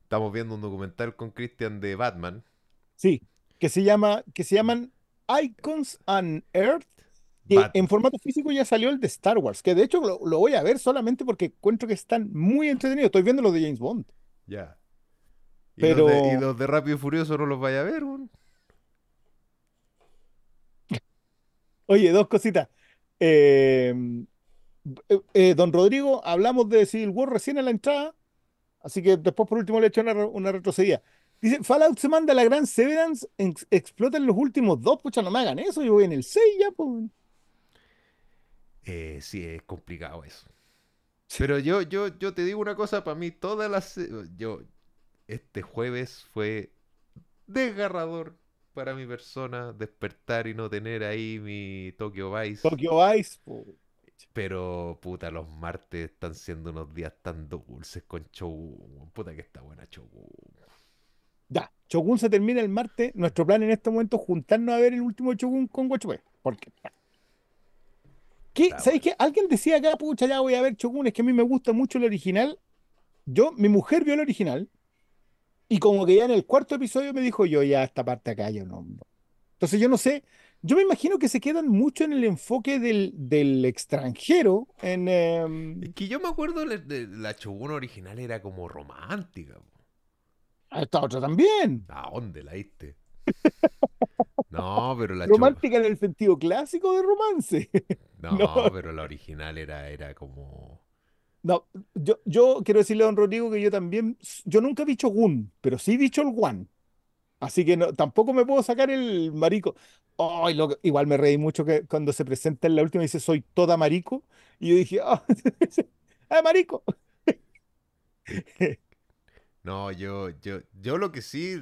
Estamos viendo un documental con Christian de Batman. Sí, que se llama, que se llaman Icons and Earth. Que en formato físico ya salió el de Star Wars, que de hecho lo, lo voy a ver solamente porque encuentro que están muy entretenidos. Estoy viendo lo de James Bond. Ya. ¿Y Pero... Los de, y Rápido y Furioso no los vaya a ver, güey. Oye, dos cositas. Eh, eh, eh, don Rodrigo, hablamos de Civil War recién en la entrada, así que después por último le he hecho una, retrocedida. Dice, Fallout se manda a la gran Severance, los últimos dos, pucha, no me hagan eso, yo voy en el 6 ya, pues. sí, es complicado eso. Pero yo, yo, yo te digo una cosa, para mí todas las... Yo, este jueves fue desgarrador para mi persona despertar y no tener ahí mi Tokyo Vice. Tokyo Vice. Pero puta, los martes están siendo unos días tan dulces con Chogun. Puta que está buena Chogun. Ya, Chogun se termina el martes. Nuestro plan en este momento es juntarnos a ver el último Chogun con Guachupé. Porque ¿Qué, ¿Sabéis Alguien decía acá, pucha, ya voy a ver Chogun es que a mí me gusta mucho el original. Yo, mi mujer vio el original y como que ya en el cuarto episodio me dijo yo, ya esta parte acá yo no. Entonces yo no sé, yo me imagino que se quedan mucho en el enfoque del, extranjero. En, em, Es que yo me acuerdo de, la Chogun original era como romántica. Esta otra también. ¿A dónde la diste? No, pero la Romántica en el sentido clásico de romance. No, pero la original era, era como. No, yo, quiero decirle a don Rodrigo que yo también. Yo nunca he dicho Gun, pero sí he dicho el One. Así que no, tampoco me puedo sacar el marico. Oh, lo, igual me reí mucho que cuando se presenta en la última y dice soy toda marico. Y yo dije, ah, ah marico. No, yo, yo, yo lo que sí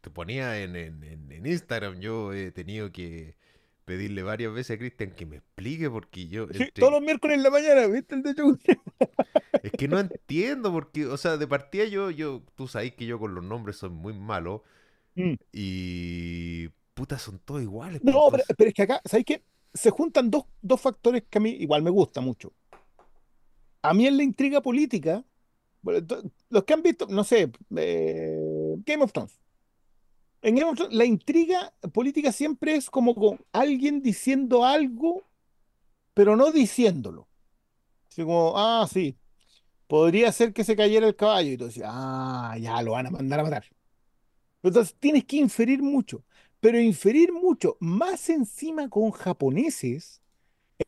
te ponía en, Instagram, yo he tenido que pedirle varias veces a Cristian que me explique porque yo... todos los miércoles en la mañana, ¿viste el de Es que no entiendo porque, o sea, de partida yo, yo tú sabes que yo con los nombres soy muy malo mm. y... Puta, son todos iguales. No, pero, es que acá, ¿sabes qué? Se juntan dos, factores que a mí igual me gusta mucho. A mí en la intriga política, los que han visto, no sé, eh, Game of Thrones. En Game of Thrones, la intriga política siempre es como con alguien diciendo algo, pero no diciéndolo. Así como, ah, sí, podría ser que se cayera el caballo. Y tú ah, ya lo van a mandar a matar. Entonces tienes que inferir mucho. Pero inferir mucho, más encima con japoneses,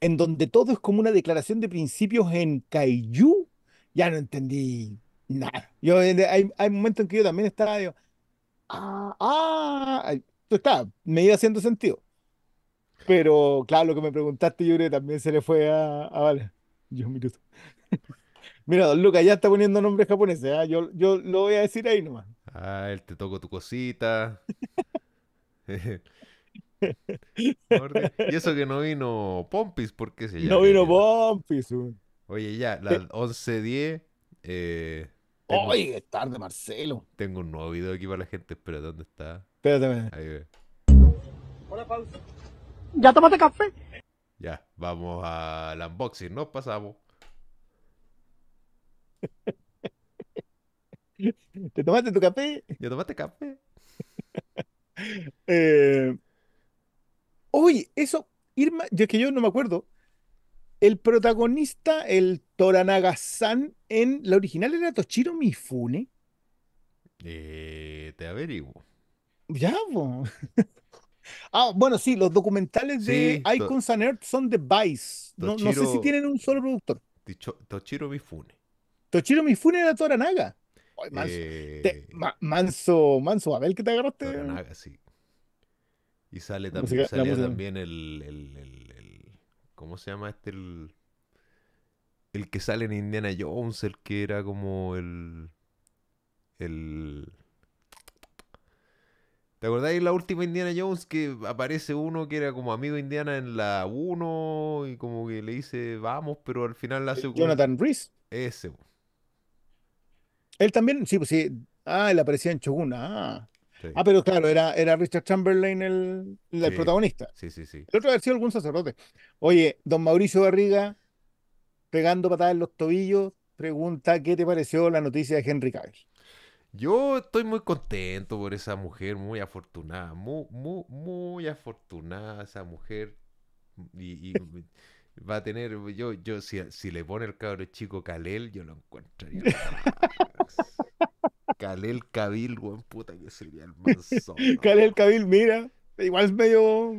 en donde todo es como una declaración de principios en kaiju, ya no entendí Nada. Yo, eh, hay, momentos en que yo también estaba, ah, ah, me iba haciendo sentido. Pero claro, lo que me preguntaste, Yure, también se le fue a, a Vale. Yo, miro Mira, don Lucas ya está poniendo nombres japoneses. ¿ah? Yo, yo lo voy a decir ahí nomás. Ah, él te tocó tu cosita. y eso que no vino Pompis, porque se llama? No vino Pompis. Oye, ya, las 11.10. Eh, ¡Oye, es tarde, Marcelo! Tengo un nuevo video aquí para la gente, pero ¿dónde está? Espérate. Ahí ve. Hola, pausa. ¿Ya tomaste café? Ya, vamos al unboxing, ¿no? pasamos. ¿Te tomaste tu café? ¿Ya tomaste café? eh, oye, eso, Irma, yo es que yo no me acuerdo el protagonista, el Toranaga-san, en la original era Tochiro Mifune. Eh, te averiguo. Ya, ah, bueno, sí, los documentales de Icons and Earth son de Vice. No, sé si tienen un solo productor. Tochiro Mifune. Tochiro Mifune era Toranaga. Eh, manso, manso, Abel, que te agarraste. Toranaga, sí. Y sale, también, el ¿Cómo se llama este? El, que sale en Indiana Jones, el que era como el. El. ¿Te acordáis la última Indiana Jones que aparece uno que era como amigo Indiana en la 1 y como que le dice vamos, pero al final la hace. Jonathan Reese. Ese. Él también, sí, pues sí. Ah, él aparecía en Choguna. Ah. Ah, pero claro, era, era Richard Chamberlain el, el protagonista. Sí, sí, sí. El otro ha sido algún sacerdote. Oye, don Mauricio Barriga, pegando patadas en los tobillos, pregunta qué te pareció la noticia de Henry Cavill. Yo estoy muy contento por esa mujer, muy afortunada, muy, muy, muy afortunada esa mujer. Y, va a tener, yo, yo si, le pone el cabro chico Kalel, yo lo encontraría. Kalel Cabil, weón, puta que sería el manso. Calel Cabil, mira, igual es medio.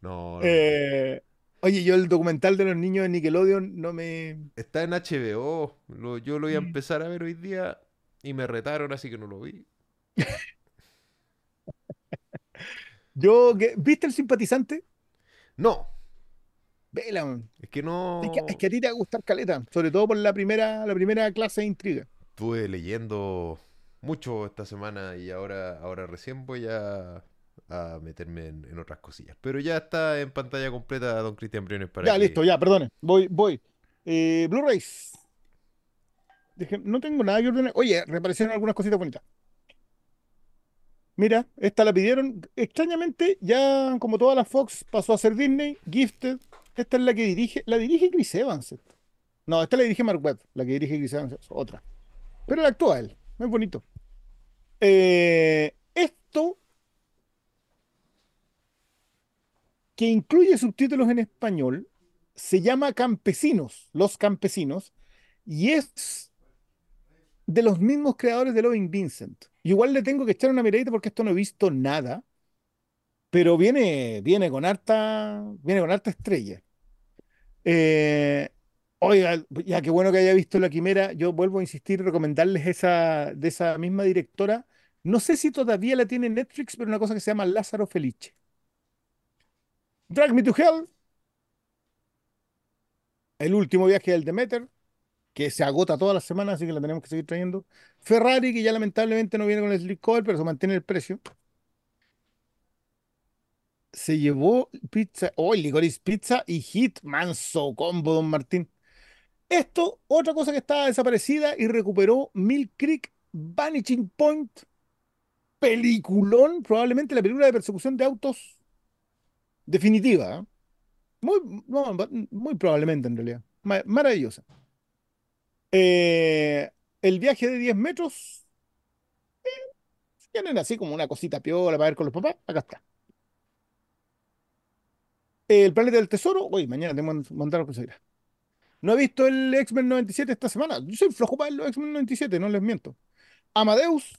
No, no. Eh, oye, yo el documental de los niños de Nickelodeon no me. Está en HBO. yo lo voy a mm. empezar a ver hoy día y me retaron, así que no lo vi. yo, ¿viste el simpatizante? No. Vela, Es que no. Es que, a ti te va a gustar caleta, sobre todo por la primera, la primera clase de intriga. Estuve leyendo mucho esta semana y ahora, ahora recién voy a, a meterme en, otras cosillas. Pero ya está en pantalla completa Don Cristian Briones para. Ya, listo, ya, perdone. Voy, voy. Eh, Blu-rays. No tengo nada que ordenar. Oye, reaparecieron algunas cositas bonitas. Mira, esta la pidieron. Extrañamente, ya como toda la Fox pasó a ser Disney, Gifted. Esta es la que dirige. La dirige Chris Evans. No, esta la dirige Mark Webb, la que dirige Chris Evans, otra. Pero la actúa él. Es bonito. Eh, esto, que incluye subtítulos en español, se llama Campesinos, Los Campesinos, y es de los mismos creadores de Loving Vincent. Igual le tengo que echar una miradita porque esto no he visto nada, pero viene, viene con harta, viene con harta estrella. Eh, Oiga, ya que bueno que haya visto La Quimera. Yo vuelvo a insistir, recomendarles esa de esa misma directora. No sé si todavía la tiene Netflix, pero una cosa que se llama Lázaro Felice. Drag Me to Hell. El último viaje del Demeter, que se agota todas las semanas, así que la tenemos que seguir trayendo. Ferrari, que ya lamentablemente no viene con el Slick pero se mantiene el precio. Se llevó pizza, oh, licorice pizza y hit Manso combo, don Martín. Esto, otra cosa que estaba desaparecida y recuperó Mill Creek Vanishing Point, peliculón, probablemente la película de persecución de autos definitiva. ¿eh? Muy, muy probablemente en realidad. Maravillosa. Eh, el viaje de 10 metros. Eh, tienen así como una cosita piola para ver con los papás. Acá está. El planeta del tesoro. Uy, mañana tengo que que se irá. No he visto el X-Men 97 esta semana. Yo soy flojo para el X-Men 97, no les miento. Amadeus.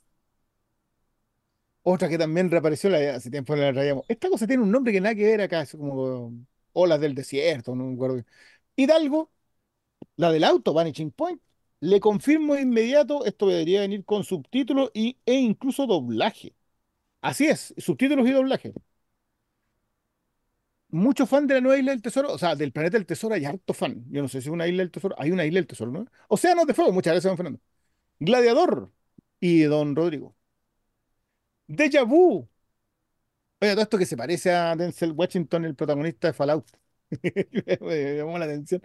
Otra que también reapareció la, hace tiempo la rayamos. Esta cosa tiene un nombre que nada que ver acá, es como Olas del Desierto, no me acuerdo. Hidalgo, la del auto, Vanishing Point. Le confirmo inmediato, esto debería venir con subtítulos y, e incluso doblaje. Así es, subtítulos y doblaje mucho fan de la nueva isla del tesoro, o sea, del planeta del tesoro hay harto fan. Yo no sé si es una isla del tesoro, hay una isla del tesoro, ¿no? Océanos de Fuego, muchas gracias, don Fernando. Gladiador y don Rodrigo. Deja Vu. Oiga, todo esto que se parece a Denzel Washington, el protagonista de Fallout. me llamó la atención.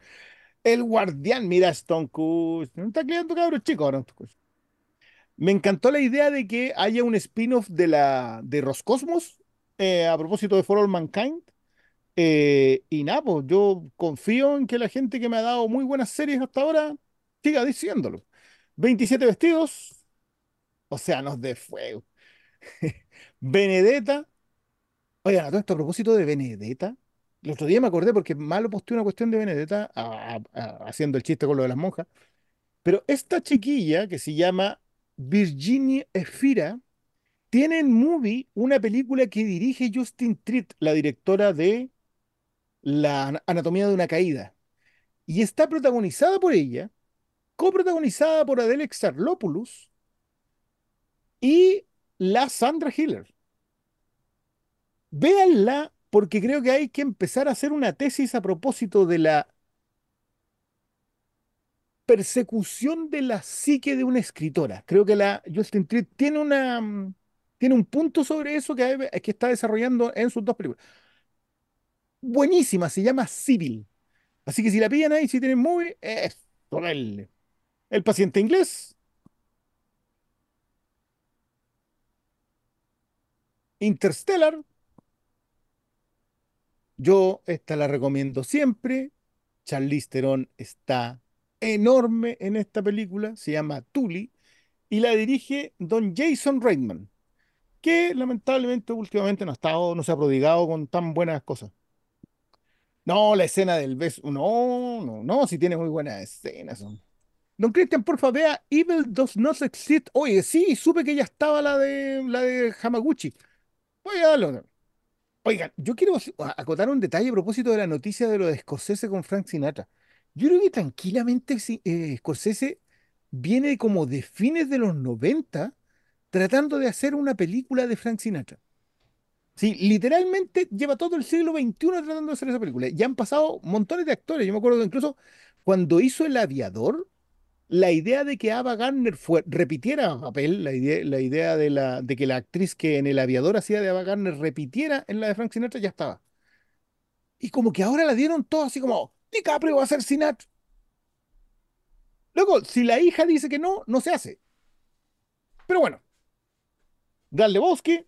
El guardián, mira Stone Cush. No está creando cabros chicos ahora. No? Me encantó la idea de que haya un spin-off de la de Roscosmos eh, a propósito de For All Mankind eh, y Napo, pues yo confío en que la gente que me ha dado muy buenas series hasta ahora siga diciéndolo. 27 vestidos, Océanos de Fuego. Benedetta. Oigan, a todo esto a propósito de Benedetta. El otro día me acordé porque malo poste una cuestión de Benedetta haciendo el chiste con lo de las monjas. Pero esta chiquilla que se llama Virginia Efira tiene en movie una película que dirige Justin Tritt, la directora de la anatomía de una caída. Y está protagonizada por ella, coprotagonizada por Adele Xarlopoulos y la Sandra Hiller. Véanla porque creo que hay que empezar a hacer una tesis a propósito de la persecución de la psique de una escritora. Creo que la Justin tiene una mm, tiene un punto sobre eso que, que está desarrollando en sus dos películas buenísima, se llama Civil. Así que si la pillan ahí, si tienen movie, es El paciente inglés. Interstellar. Yo esta la recomiendo siempre. Charlize Theron está enorme en esta película. Se llama Tully. Y la dirige don Jason Reitman. Que lamentablemente últimamente no, ha estado, no se ha prodigado con tan buenas cosas. No, la escena del beso. No, no, no, si tiene muy buenas escenas. Son. Don Cristian, favor, vea Evil Does Not Exist. Oye, sí, supe que ya estaba la de la de Hamaguchi. Voy a darlo. Oigan, yo quiero acotar un detalle a propósito de la noticia de lo de Scorsese con Frank Sinatra. Yo creo que tranquilamente eh, Scorsese viene como de fines de los 90 tratando de hacer una película de Frank Sinatra. Sí, literalmente lleva todo el siglo XXI tratando de hacer esa película. Ya han pasado montones de actores. Yo me acuerdo incluso cuando hizo El Aviador, la idea de que Ava Gardner repitiera papel, la idea, de, la, de que la actriz que en El Aviador hacía de Ava Gardner repitiera en la de Frank Sinatra ya estaba. Y como que ahora la dieron todo así como, DiCaprio va a ser Sinatra. Luego, si la hija dice que no, no se hace. Pero bueno, Dale Bosque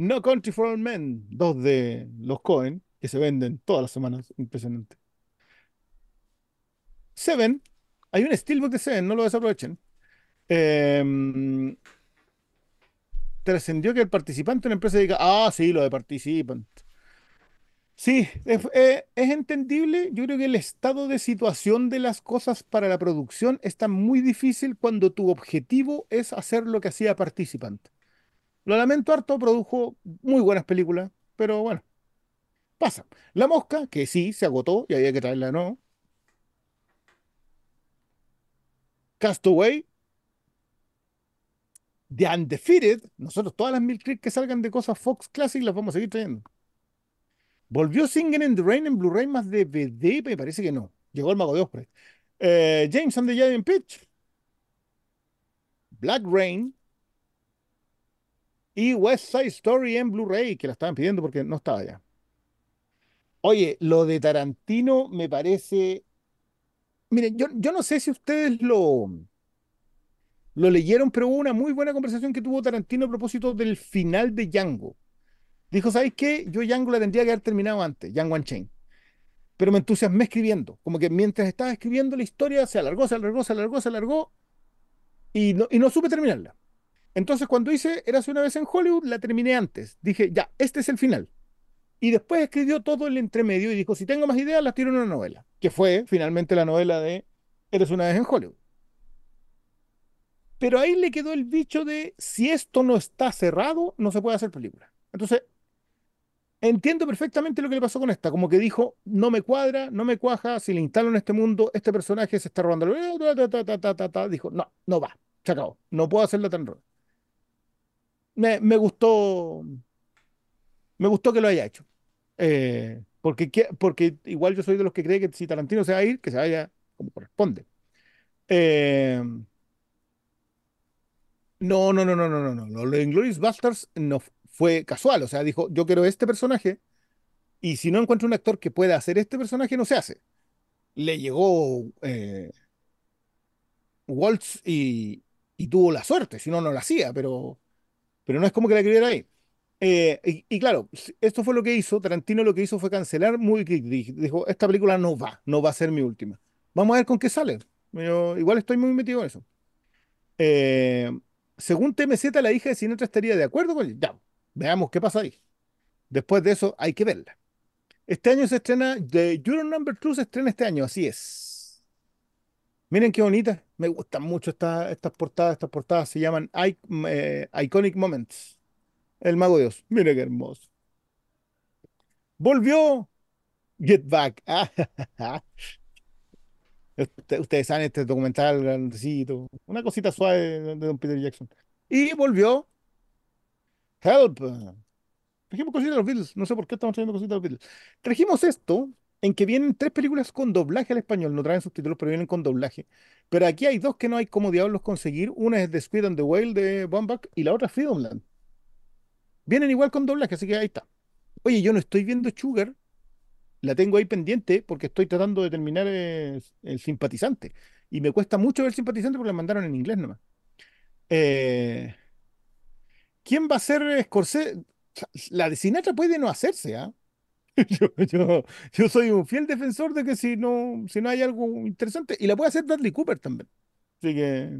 no Country for All Men, dos de los Cohen, que se venden todas las semanas, impresionante. Seven, hay un Steelbook de Seven, no lo desaprovechen. Em, trascendió que el participante de una empresa diga, ah, sí, lo de participant. Sí, es, eh, es, entendible. Yo creo que el estado de situación de las cosas para la producción está muy difícil cuando tu objetivo es hacer lo que hacía Participant. Lo lamento harto, produjo muy buenas películas, pero bueno, pasa. La mosca, que sí, se agotó y había que traerla no Castaway, The Undefeated, nosotros todas las mil clics que salgan de cosas Fox Classic las vamos a seguir trayendo. ¿Volvió Singing in the Rain en Blu-ray más DVD? Me parece que no. Llegó el Mago de Osprey. Eh, James and the Giant Pitch. Black Rain y West Side Story en Blu-ray, que la estaban pidiendo porque no estaba ya. Oye, lo de Tarantino me parece. Miren, yo, no sé si ustedes lo, lo leyeron, pero hubo una muy buena conversación que tuvo Tarantino a propósito del final de Django. Dijo, ¿sabéis qué? Yo Django la tendría que haber terminado antes, Django Unchained. Pero me entusiasmé escribiendo. Como que mientras estaba escribiendo la historia, se alargó, se alargó, se alargó, se alargó. Y y no supe terminarla. Entonces, cuando hice Eras una vez en Hollywood, la terminé antes. Dije, ya, este es el final. Y después escribió todo el entremedio y dijo, si tengo más ideas, las tiro en una novela, que fue finalmente la novela de Eres una vez en Hollywood. Pero ahí le quedó el bicho de, si esto no está cerrado, no se puede hacer película. Entonces, entiendo perfectamente lo que le pasó con esta, como que dijo, no me cuadra, no me cuaja, si le instalo en este mundo, este personaje se está robando, dijo, no, no va, se acabó, no puedo hacerla tan me, gustó, me gustó que lo haya hecho. Eh, porque, porque igual yo soy de los que cree que si Tarantino se va a ir, que se vaya como corresponde. Eh, no, no, no, no, no, no, no. Lo de Inglourious Basterds no fue casual. O sea, dijo, yo quiero este personaje y si no encuentro un actor que pueda hacer este personaje, no se hace. Le llegó eh, Waltz y, y tuvo la suerte, si no, no lo hacía, pero pero no es como que la escribiera ahí. Eh, y, claro, esto fue lo que hizo, Tarantino lo que hizo fue cancelar muy... dijo, esta película no va, no va a ser mi última. Vamos a ver con qué sale. Yo, igual estoy muy metido en eso. Eh, según TMZ, la hija de Sinatra estaría de acuerdo con él. Ya, veamos qué pasa ahí. Después de eso, hay que verla. Este año se estrena, The Euro Number Two se estrena este año, así es. Miren qué bonita. Me gustan mucho estas portadas. Estas portadas se llaman mm, eh, Iconic Moments. El Mago de Dios. Miren qué hermoso. Volvió Get Back. Ustedes saben este documental grandecito. Una cosita suave de Don Peter Jackson. Y volvió Help. Trajimos cositas de los Beatles. No sé por qué estamos trayendo cositas de los Beatles. Trajimos esto en que vienen tres películas con doblaje al español, no traen subtítulos, pero vienen con doblaje. Pero aquí hay dos que no hay como diablos conseguir. Una es The Squid and the Whale de Bombach, y la otra es Freedomland. Vienen igual con doblaje, así que ahí está. Oye, yo no estoy viendo Sugar, la tengo ahí pendiente porque estoy tratando de terminar eh, el, simpatizante. Y me cuesta mucho ver simpatizante porque la mandaron en inglés nomás. Eh, ¿Quién va a ser Scorsese? La de Sinatra puede no hacerse, ¿ah? Yo, soy un fiel defensor de que si no, si no hay algo interesante, y la puede hacer Dudley Cooper también. Así que.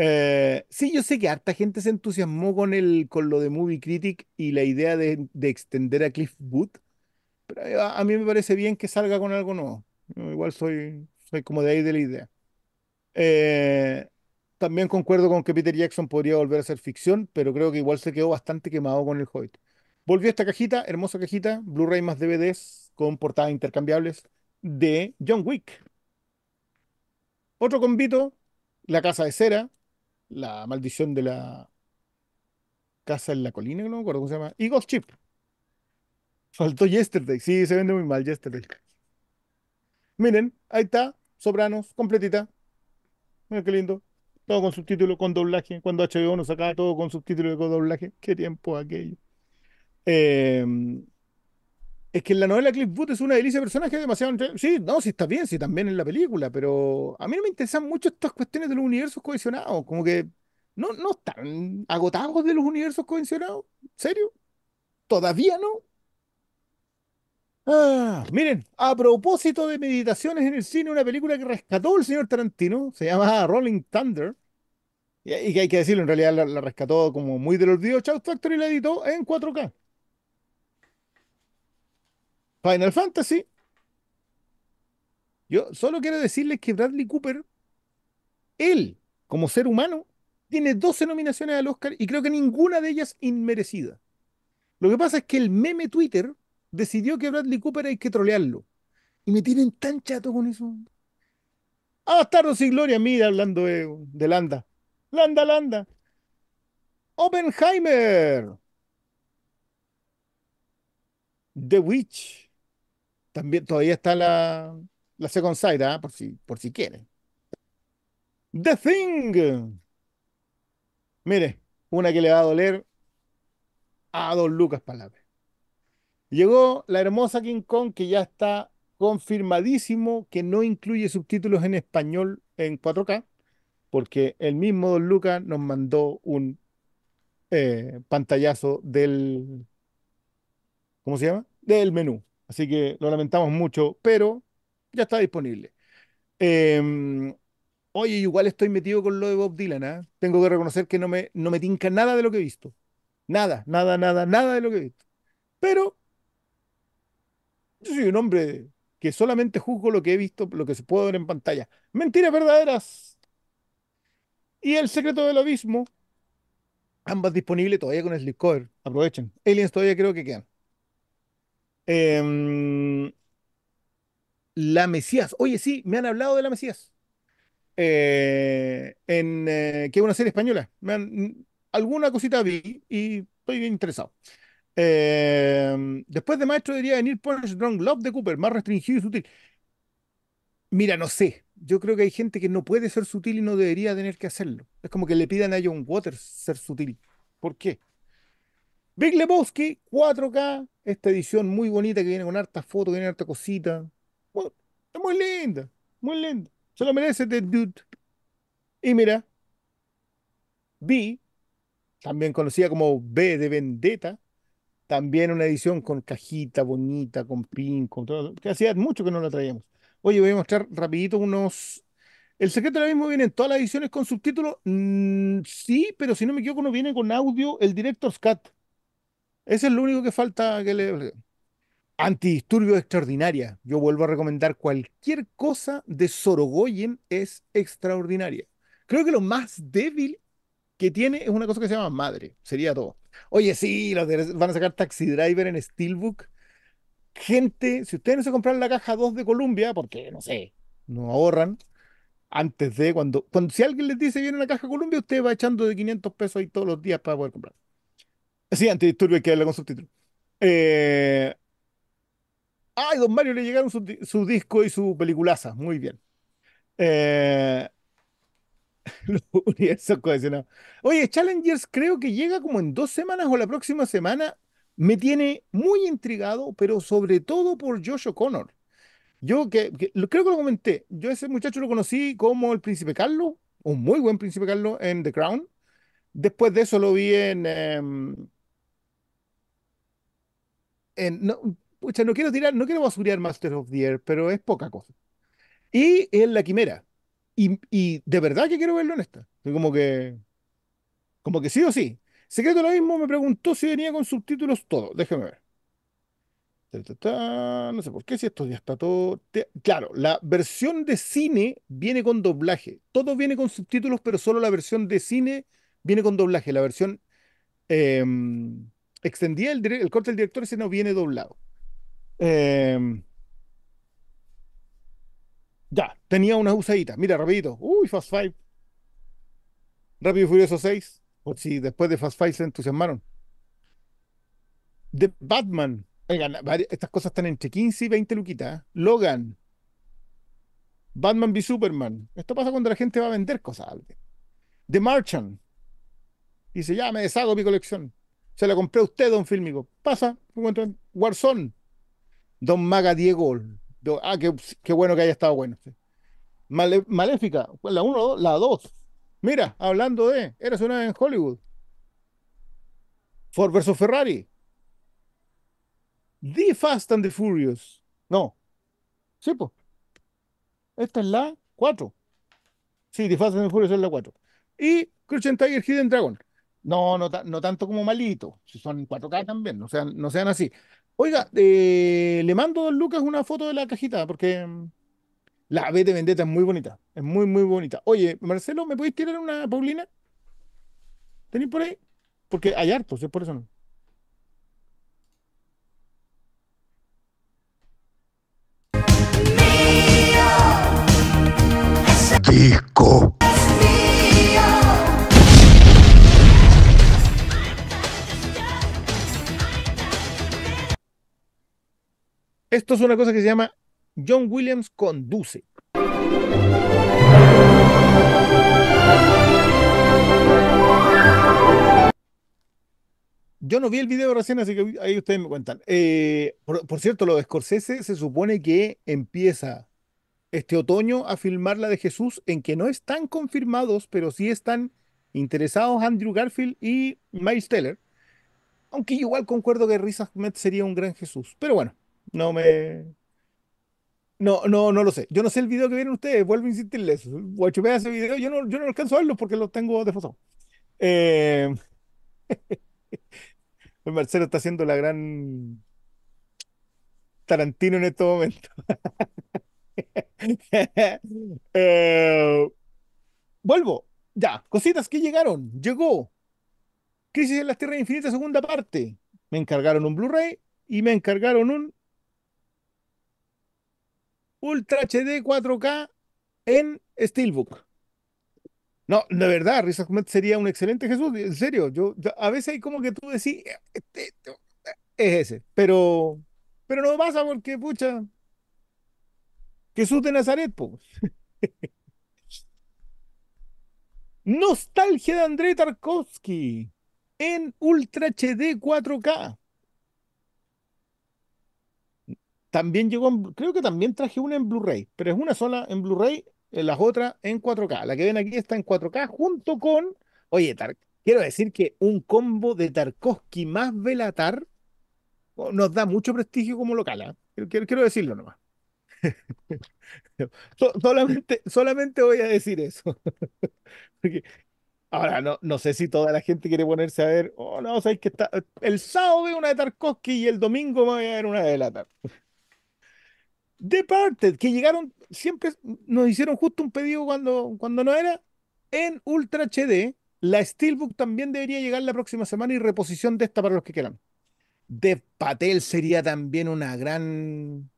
Eh, sí, yo sé que harta gente se entusiasmó con, el, con lo de Movie Critic y la idea de, extender a Cliff Booth, pero eh, a, mí me parece bien que salga con algo nuevo. igual soy, como de ahí de la idea. Eh, también concuerdo con que Peter Jackson podría volver a ser ficción, pero creo que igual se quedó bastante quemado con el Hoyt volvió esta cajita, hermosa cajita, Blu-ray más DVDs con portadas intercambiables de John Wick. Otro convito, La Casa de Cera, La Maldición de la Casa en la Colina, no me acuerdo cómo se llama, y Ghost Chip. Faltó Yesterday, sí, se vende muy mal Yesterday. Miren, ahí está, Sobranos. completita. Miren qué lindo. Todo con subtítulo, con doblaje. Cuando HBO nos saca todo con subtítulo y con doblaje. Qué tiempo aquello. Em, es que en la novela Cliff Booth es una delicia personaje demasiado. Sí, no, si está bien, sí también en la película, pero a mí no me interesan mucho estas cuestiones de los universos cohesionados. Como que no, no están agotados de los universos cohesionados. ¿En serio? ¿Todavía no? Ah, miren, a propósito de meditaciones en el cine, una película que rescató el señor Tarantino, se llama Rolling Thunder, y, que hay que decirlo, en realidad la, rescató como muy del olvido Chow Factory y la editó en 4K. Final Fantasy. Yo solo quiero decirles que Bradley Cooper, él, como ser humano, tiene 12 nominaciones al Oscar y creo que ninguna de ellas inmerecida. Lo que pasa es que el meme Twitter decidió que Bradley Cooper hay que trolearlo. Y me tienen tan chato con eso. Bastardo y gloria, mira, hablando de Landa. Landa, Landa. Oppenheimer. The Witch todavía está la, la Second side, ¿ah? por, si, por si quieren. The Thing. Mire, una que le va a doler a Don Lucas Palabra. Llegó la hermosa King Kong que ya está confirmadísimo que no incluye subtítulos en español en 4K, porque el mismo Don Lucas nos mandó un eh, pantallazo del. ¿Cómo se llama? Del menú. Así que lo lamentamos mucho, pero ya está disponible. Em, oye, igual estoy metido con lo de Bob Dylan. ¿ah? Tengo que reconocer que no me, no me tinca nada de lo que he visto. Nada, nada, nada, nada de lo que he visto. Pero yo soy un hombre que solamente juzgo lo que he visto, lo que se puede ver en pantalla. Mentiras verdaderas. Y El secreto del abismo. Ambas disponibles todavía con el Aprovechen. Aliens todavía creo que quedan. Em, la Mesías. Oye, sí, me han hablado de La Mesías. Eh, en, eh, que es una serie española. alguna cosita vi y estoy interesado. Em, después de Maestro debería venir Punch Drunk Love de Cooper, más restringido y sutil. Mira, no sé. Yo creo que hay gente que no puede ser sutil y no debería tener que hacerlo. Es como que le pidan a John Waters ser sutil. ¿Por qué? Big Lebowski, 4K, esta edición muy bonita que viene con hartas fotos, viene harta cosita. está muy linda, muy linda. Se lo merece este dude. Y mira, B, también conocida como B de Vendetta, también una edición con cajita bonita, con pin, con todo, que hacía mucho que no la traíamos. Oye, voy a mostrar rapidito unos... El secreto ahora mismo viene en todas las ediciones con subtítulos, mm, sí, pero si no me equivoco no viene con audio el Director's Scott, ese es lo único que falta que le. Antidisturbios extraordinaria. Yo vuelvo a recomendar cualquier cosa de Sorogoyen es extraordinaria. Creo que lo más débil que tiene es una cosa que se llama madre. Sería todo. Oye, sí, van a sacar Taxi Driver en Steelbook. Gente, si ustedes no se compran la caja 2 de colombia porque no sé, no ahorran, antes de cuando, cuando si alguien les dice viene la caja colombia usted va echando de 500 pesos ahí todos los días para poder comprar. Sí, Antidisturbio hay que con subtítulos. Eh, ay, don Mario le llegaron su, disco y su peliculaza. Muy bien. Eh... Los universos Oye, Challengers creo que llega como en dos semanas o la próxima semana. Me tiene muy intrigado, pero sobre todo por Josh O'Connor. Yo que, creo que lo comenté. Yo ese muchacho lo conocí como el Príncipe Carlos, un muy buen Príncipe Carlos en The Crown. Después de eso lo vi en, em, no, no quiero tirar, no quiero basurear Master of the Air, pero es poca cosa. Y en La Quimera. Y, y, de verdad que quiero verlo en esta. Como que, como que sí o sí. Secreto lo mismo me preguntó si venía con subtítulos todo. déjeme ver. No sé por qué, si esto ya está todo. Claro, la versión de cine viene con doblaje. Todo viene con subtítulos, pero solo la versión de cine viene con doblaje. La versión. Eh, extendía el, corte del director, ese no viene doblado. Em, ya, tenía unas usaditas. Mira, rapidito. Uy, Fast Five. Rápido y Furioso 6. O si después de Fast Five se entusiasmaron. The Batman. estas cosas están entre 15 y 20 luquitas. ¿eh? Logan. Batman v Superman. Esto pasa cuando la gente va a vender cosas. The Marchand. Dice, ya me deshago mi colección. Se la compré a usted, don Fílmico. Pasa, Warzone. Don Maga Diego. ah, qué, bueno que haya estado bueno. maléfica, pues la 1, la 2. Mira, hablando de, Era suena en Hollywood. Ford versus Ferrari. The Fast and the Furious. No. Sí, pues. Esta es la 4. Sí, The Fast and the Furious es la 4. Y Crush Tiger Hidden Dragon. No, no, tanto como malito, si son 4K también, no sean, no sean así. Oiga, eh, le mando, a don Lucas, una foto de la cajita, porque mm, la B de Vendetta es muy bonita, es muy, muy bonita. Oye, Marcelo, ¿me podéis tirar una, Paulina? ¿Tenéis por ahí? Porque hay hartos, es por eso no. Disco. Esto es una cosa que se llama John Williams conduce. Yo no vi el video recién, así que ahí ustedes me cuentan. Eh, por, cierto, lo de Scorsese se supone que empieza este otoño a filmar la de Jesús, en que no están confirmados, pero sí están interesados Andrew Garfield y Miles Teller. Aunque igual concuerdo que Riz Ahmed sería un gran Jesús. Pero bueno, no me. No, no, no lo sé. Yo no sé el video que vieron ustedes, vuelvo a insistirles. ese video, yo no, yo no alcanzo a verlo porque lo tengo de Eh... Marcelo está haciendo la gran Tarantino en este momento. Eh, vuelvo. Ya, cositas que llegaron. Llegó. Crisis en las Tierras Infinitas, segunda parte. Me encargaron un Blu-ray y me encargaron un Ultra HD 4K en Steelbook. No, de verdad, Risa sería un excelente Jesús, en serio. Yo, a veces hay como que tú decís, eh, este, este, eh, es ese, pero, pero no pasa porque, pucha, Jesús de Nazaret, pues. Nostalgia de André Tarkovsky en Ultra HD 4K. También llegó, creo que también traje una en Blu-ray, pero es una sola en Blu-ray, eh, las otras en 4K. La que ven aquí está en 4K junto con, oye, quiero decir que un combo de Tarkovsky más Velatar nos da mucho prestigio como local. ¿ah? Quiero, decirlo nomás. solamente, solamente voy a decir eso. ahora, no, no sé si toda la gente quiere ponerse a ver, oh, no, sabéis que está, el sábado veo una de Tarkovsky y el domingo me voy a ver una de Velatar. Departed, que llegaron, siempre nos hicieron justo un pedido cuando, cuando no era, en Ultra HD. La Steelbook también debería llegar la próxima semana y reposición de esta para los que quieran. De Patel sería también una gran.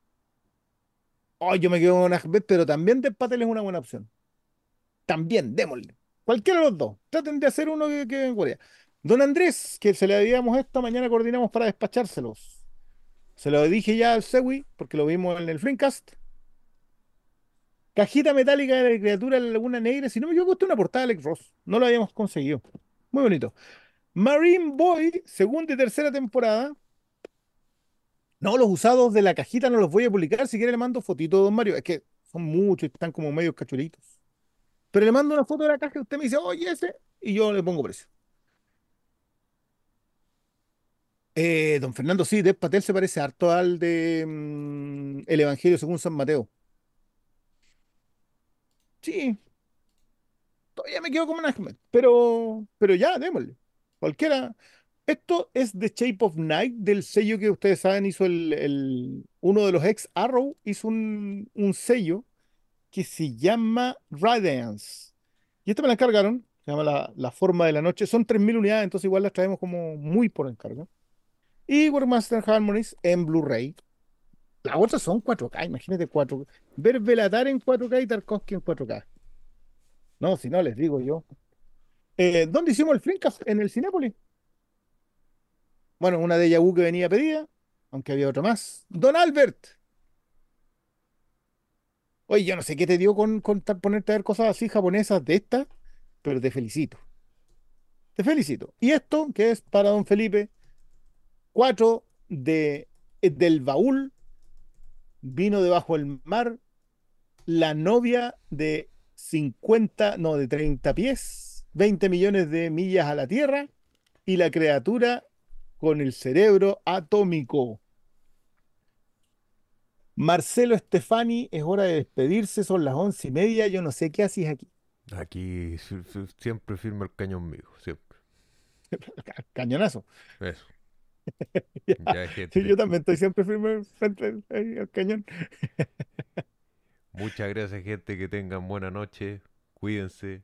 Oh, yo me quedo con vez pero también De Patel es una buena opción. También, démosle. Cualquiera de los dos. Traten de hacer uno que, que en Don Andrés, que se le habíamos esta mañana, coordinamos para despachárselos. Se lo dije ya al Sewi, porque lo vimos en el Flimcast. Cajita metálica de la criatura de la Laguna Negra. Si no me equivoco, una portada de Alex Ross. No lo habíamos conseguido. Muy bonito. Marine Boy, segunda y tercera temporada. No, los usados de la cajita no los voy a publicar. Si quiere, le mando fotito, don Mario. Es que son muchos y están como medio cachulitos. Pero le mando una foto de la caja y usted me dice, oye, ese. Y yo le pongo precio. Eh, don Fernando, sí, de Patel se parece harto al de mm, El Evangelio según San Mateo. Sí. Todavía me quedo como un pero, pero ya, démosle. Cualquiera. Esto es The Shape of Night, del sello que ustedes saben, hizo el, uno de los ex Arrow, hizo un, un sello que se llama Radiance. Y esta me la encargaron, se llama la, la Forma de la Noche. Son 3.000 unidades, entonces igual las traemos como muy por encargo y Warmaster Harmonies en Blu-ray. Las otras son 4K, imagínate 4K. Ver Velatar en 4K y Tarkovsky en 4K. No, si no les digo yo. Eh, ¿Dónde hicimos el Flinkas? En el Cinépolis. Bueno, una de Yahoo que venía pedida, aunque había otra más. Don Albert. Oye, yo no sé qué te dio con, con ponerte a ver cosas así japonesas de estas, pero te felicito. Te felicito. Y esto, que es para don Felipe, Cuatro de, eh, del baúl, vino debajo del mar, la novia de 50, no, de 30 pies, 20 millones de millas a la Tierra, y la criatura con el cerebro atómico. Marcelo Estefani, es hora de despedirse, son las once y media, yo no sé qué haces aquí. Aquí siempre firma el cañón mío, siempre. Cañonazo. Eso. yo también estoy siempre firme frente al cañón. Muchas gracias, gente. Que tengan buena noche. Cuídense.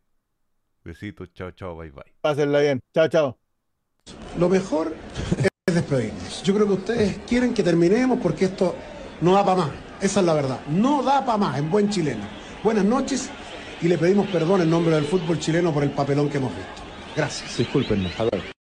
Besitos. Chao, chao. Bye, bye. Pásenla bien. Chao, chao. Lo mejor es despedirnos. Yo creo que ustedes quieren que terminemos porque esto no da para más. Esa es la verdad. No da para más en buen chileno. Buenas noches y le pedimos perdón en nombre del fútbol chileno por el papelón que hemos visto. Gracias. Discúlpenme. A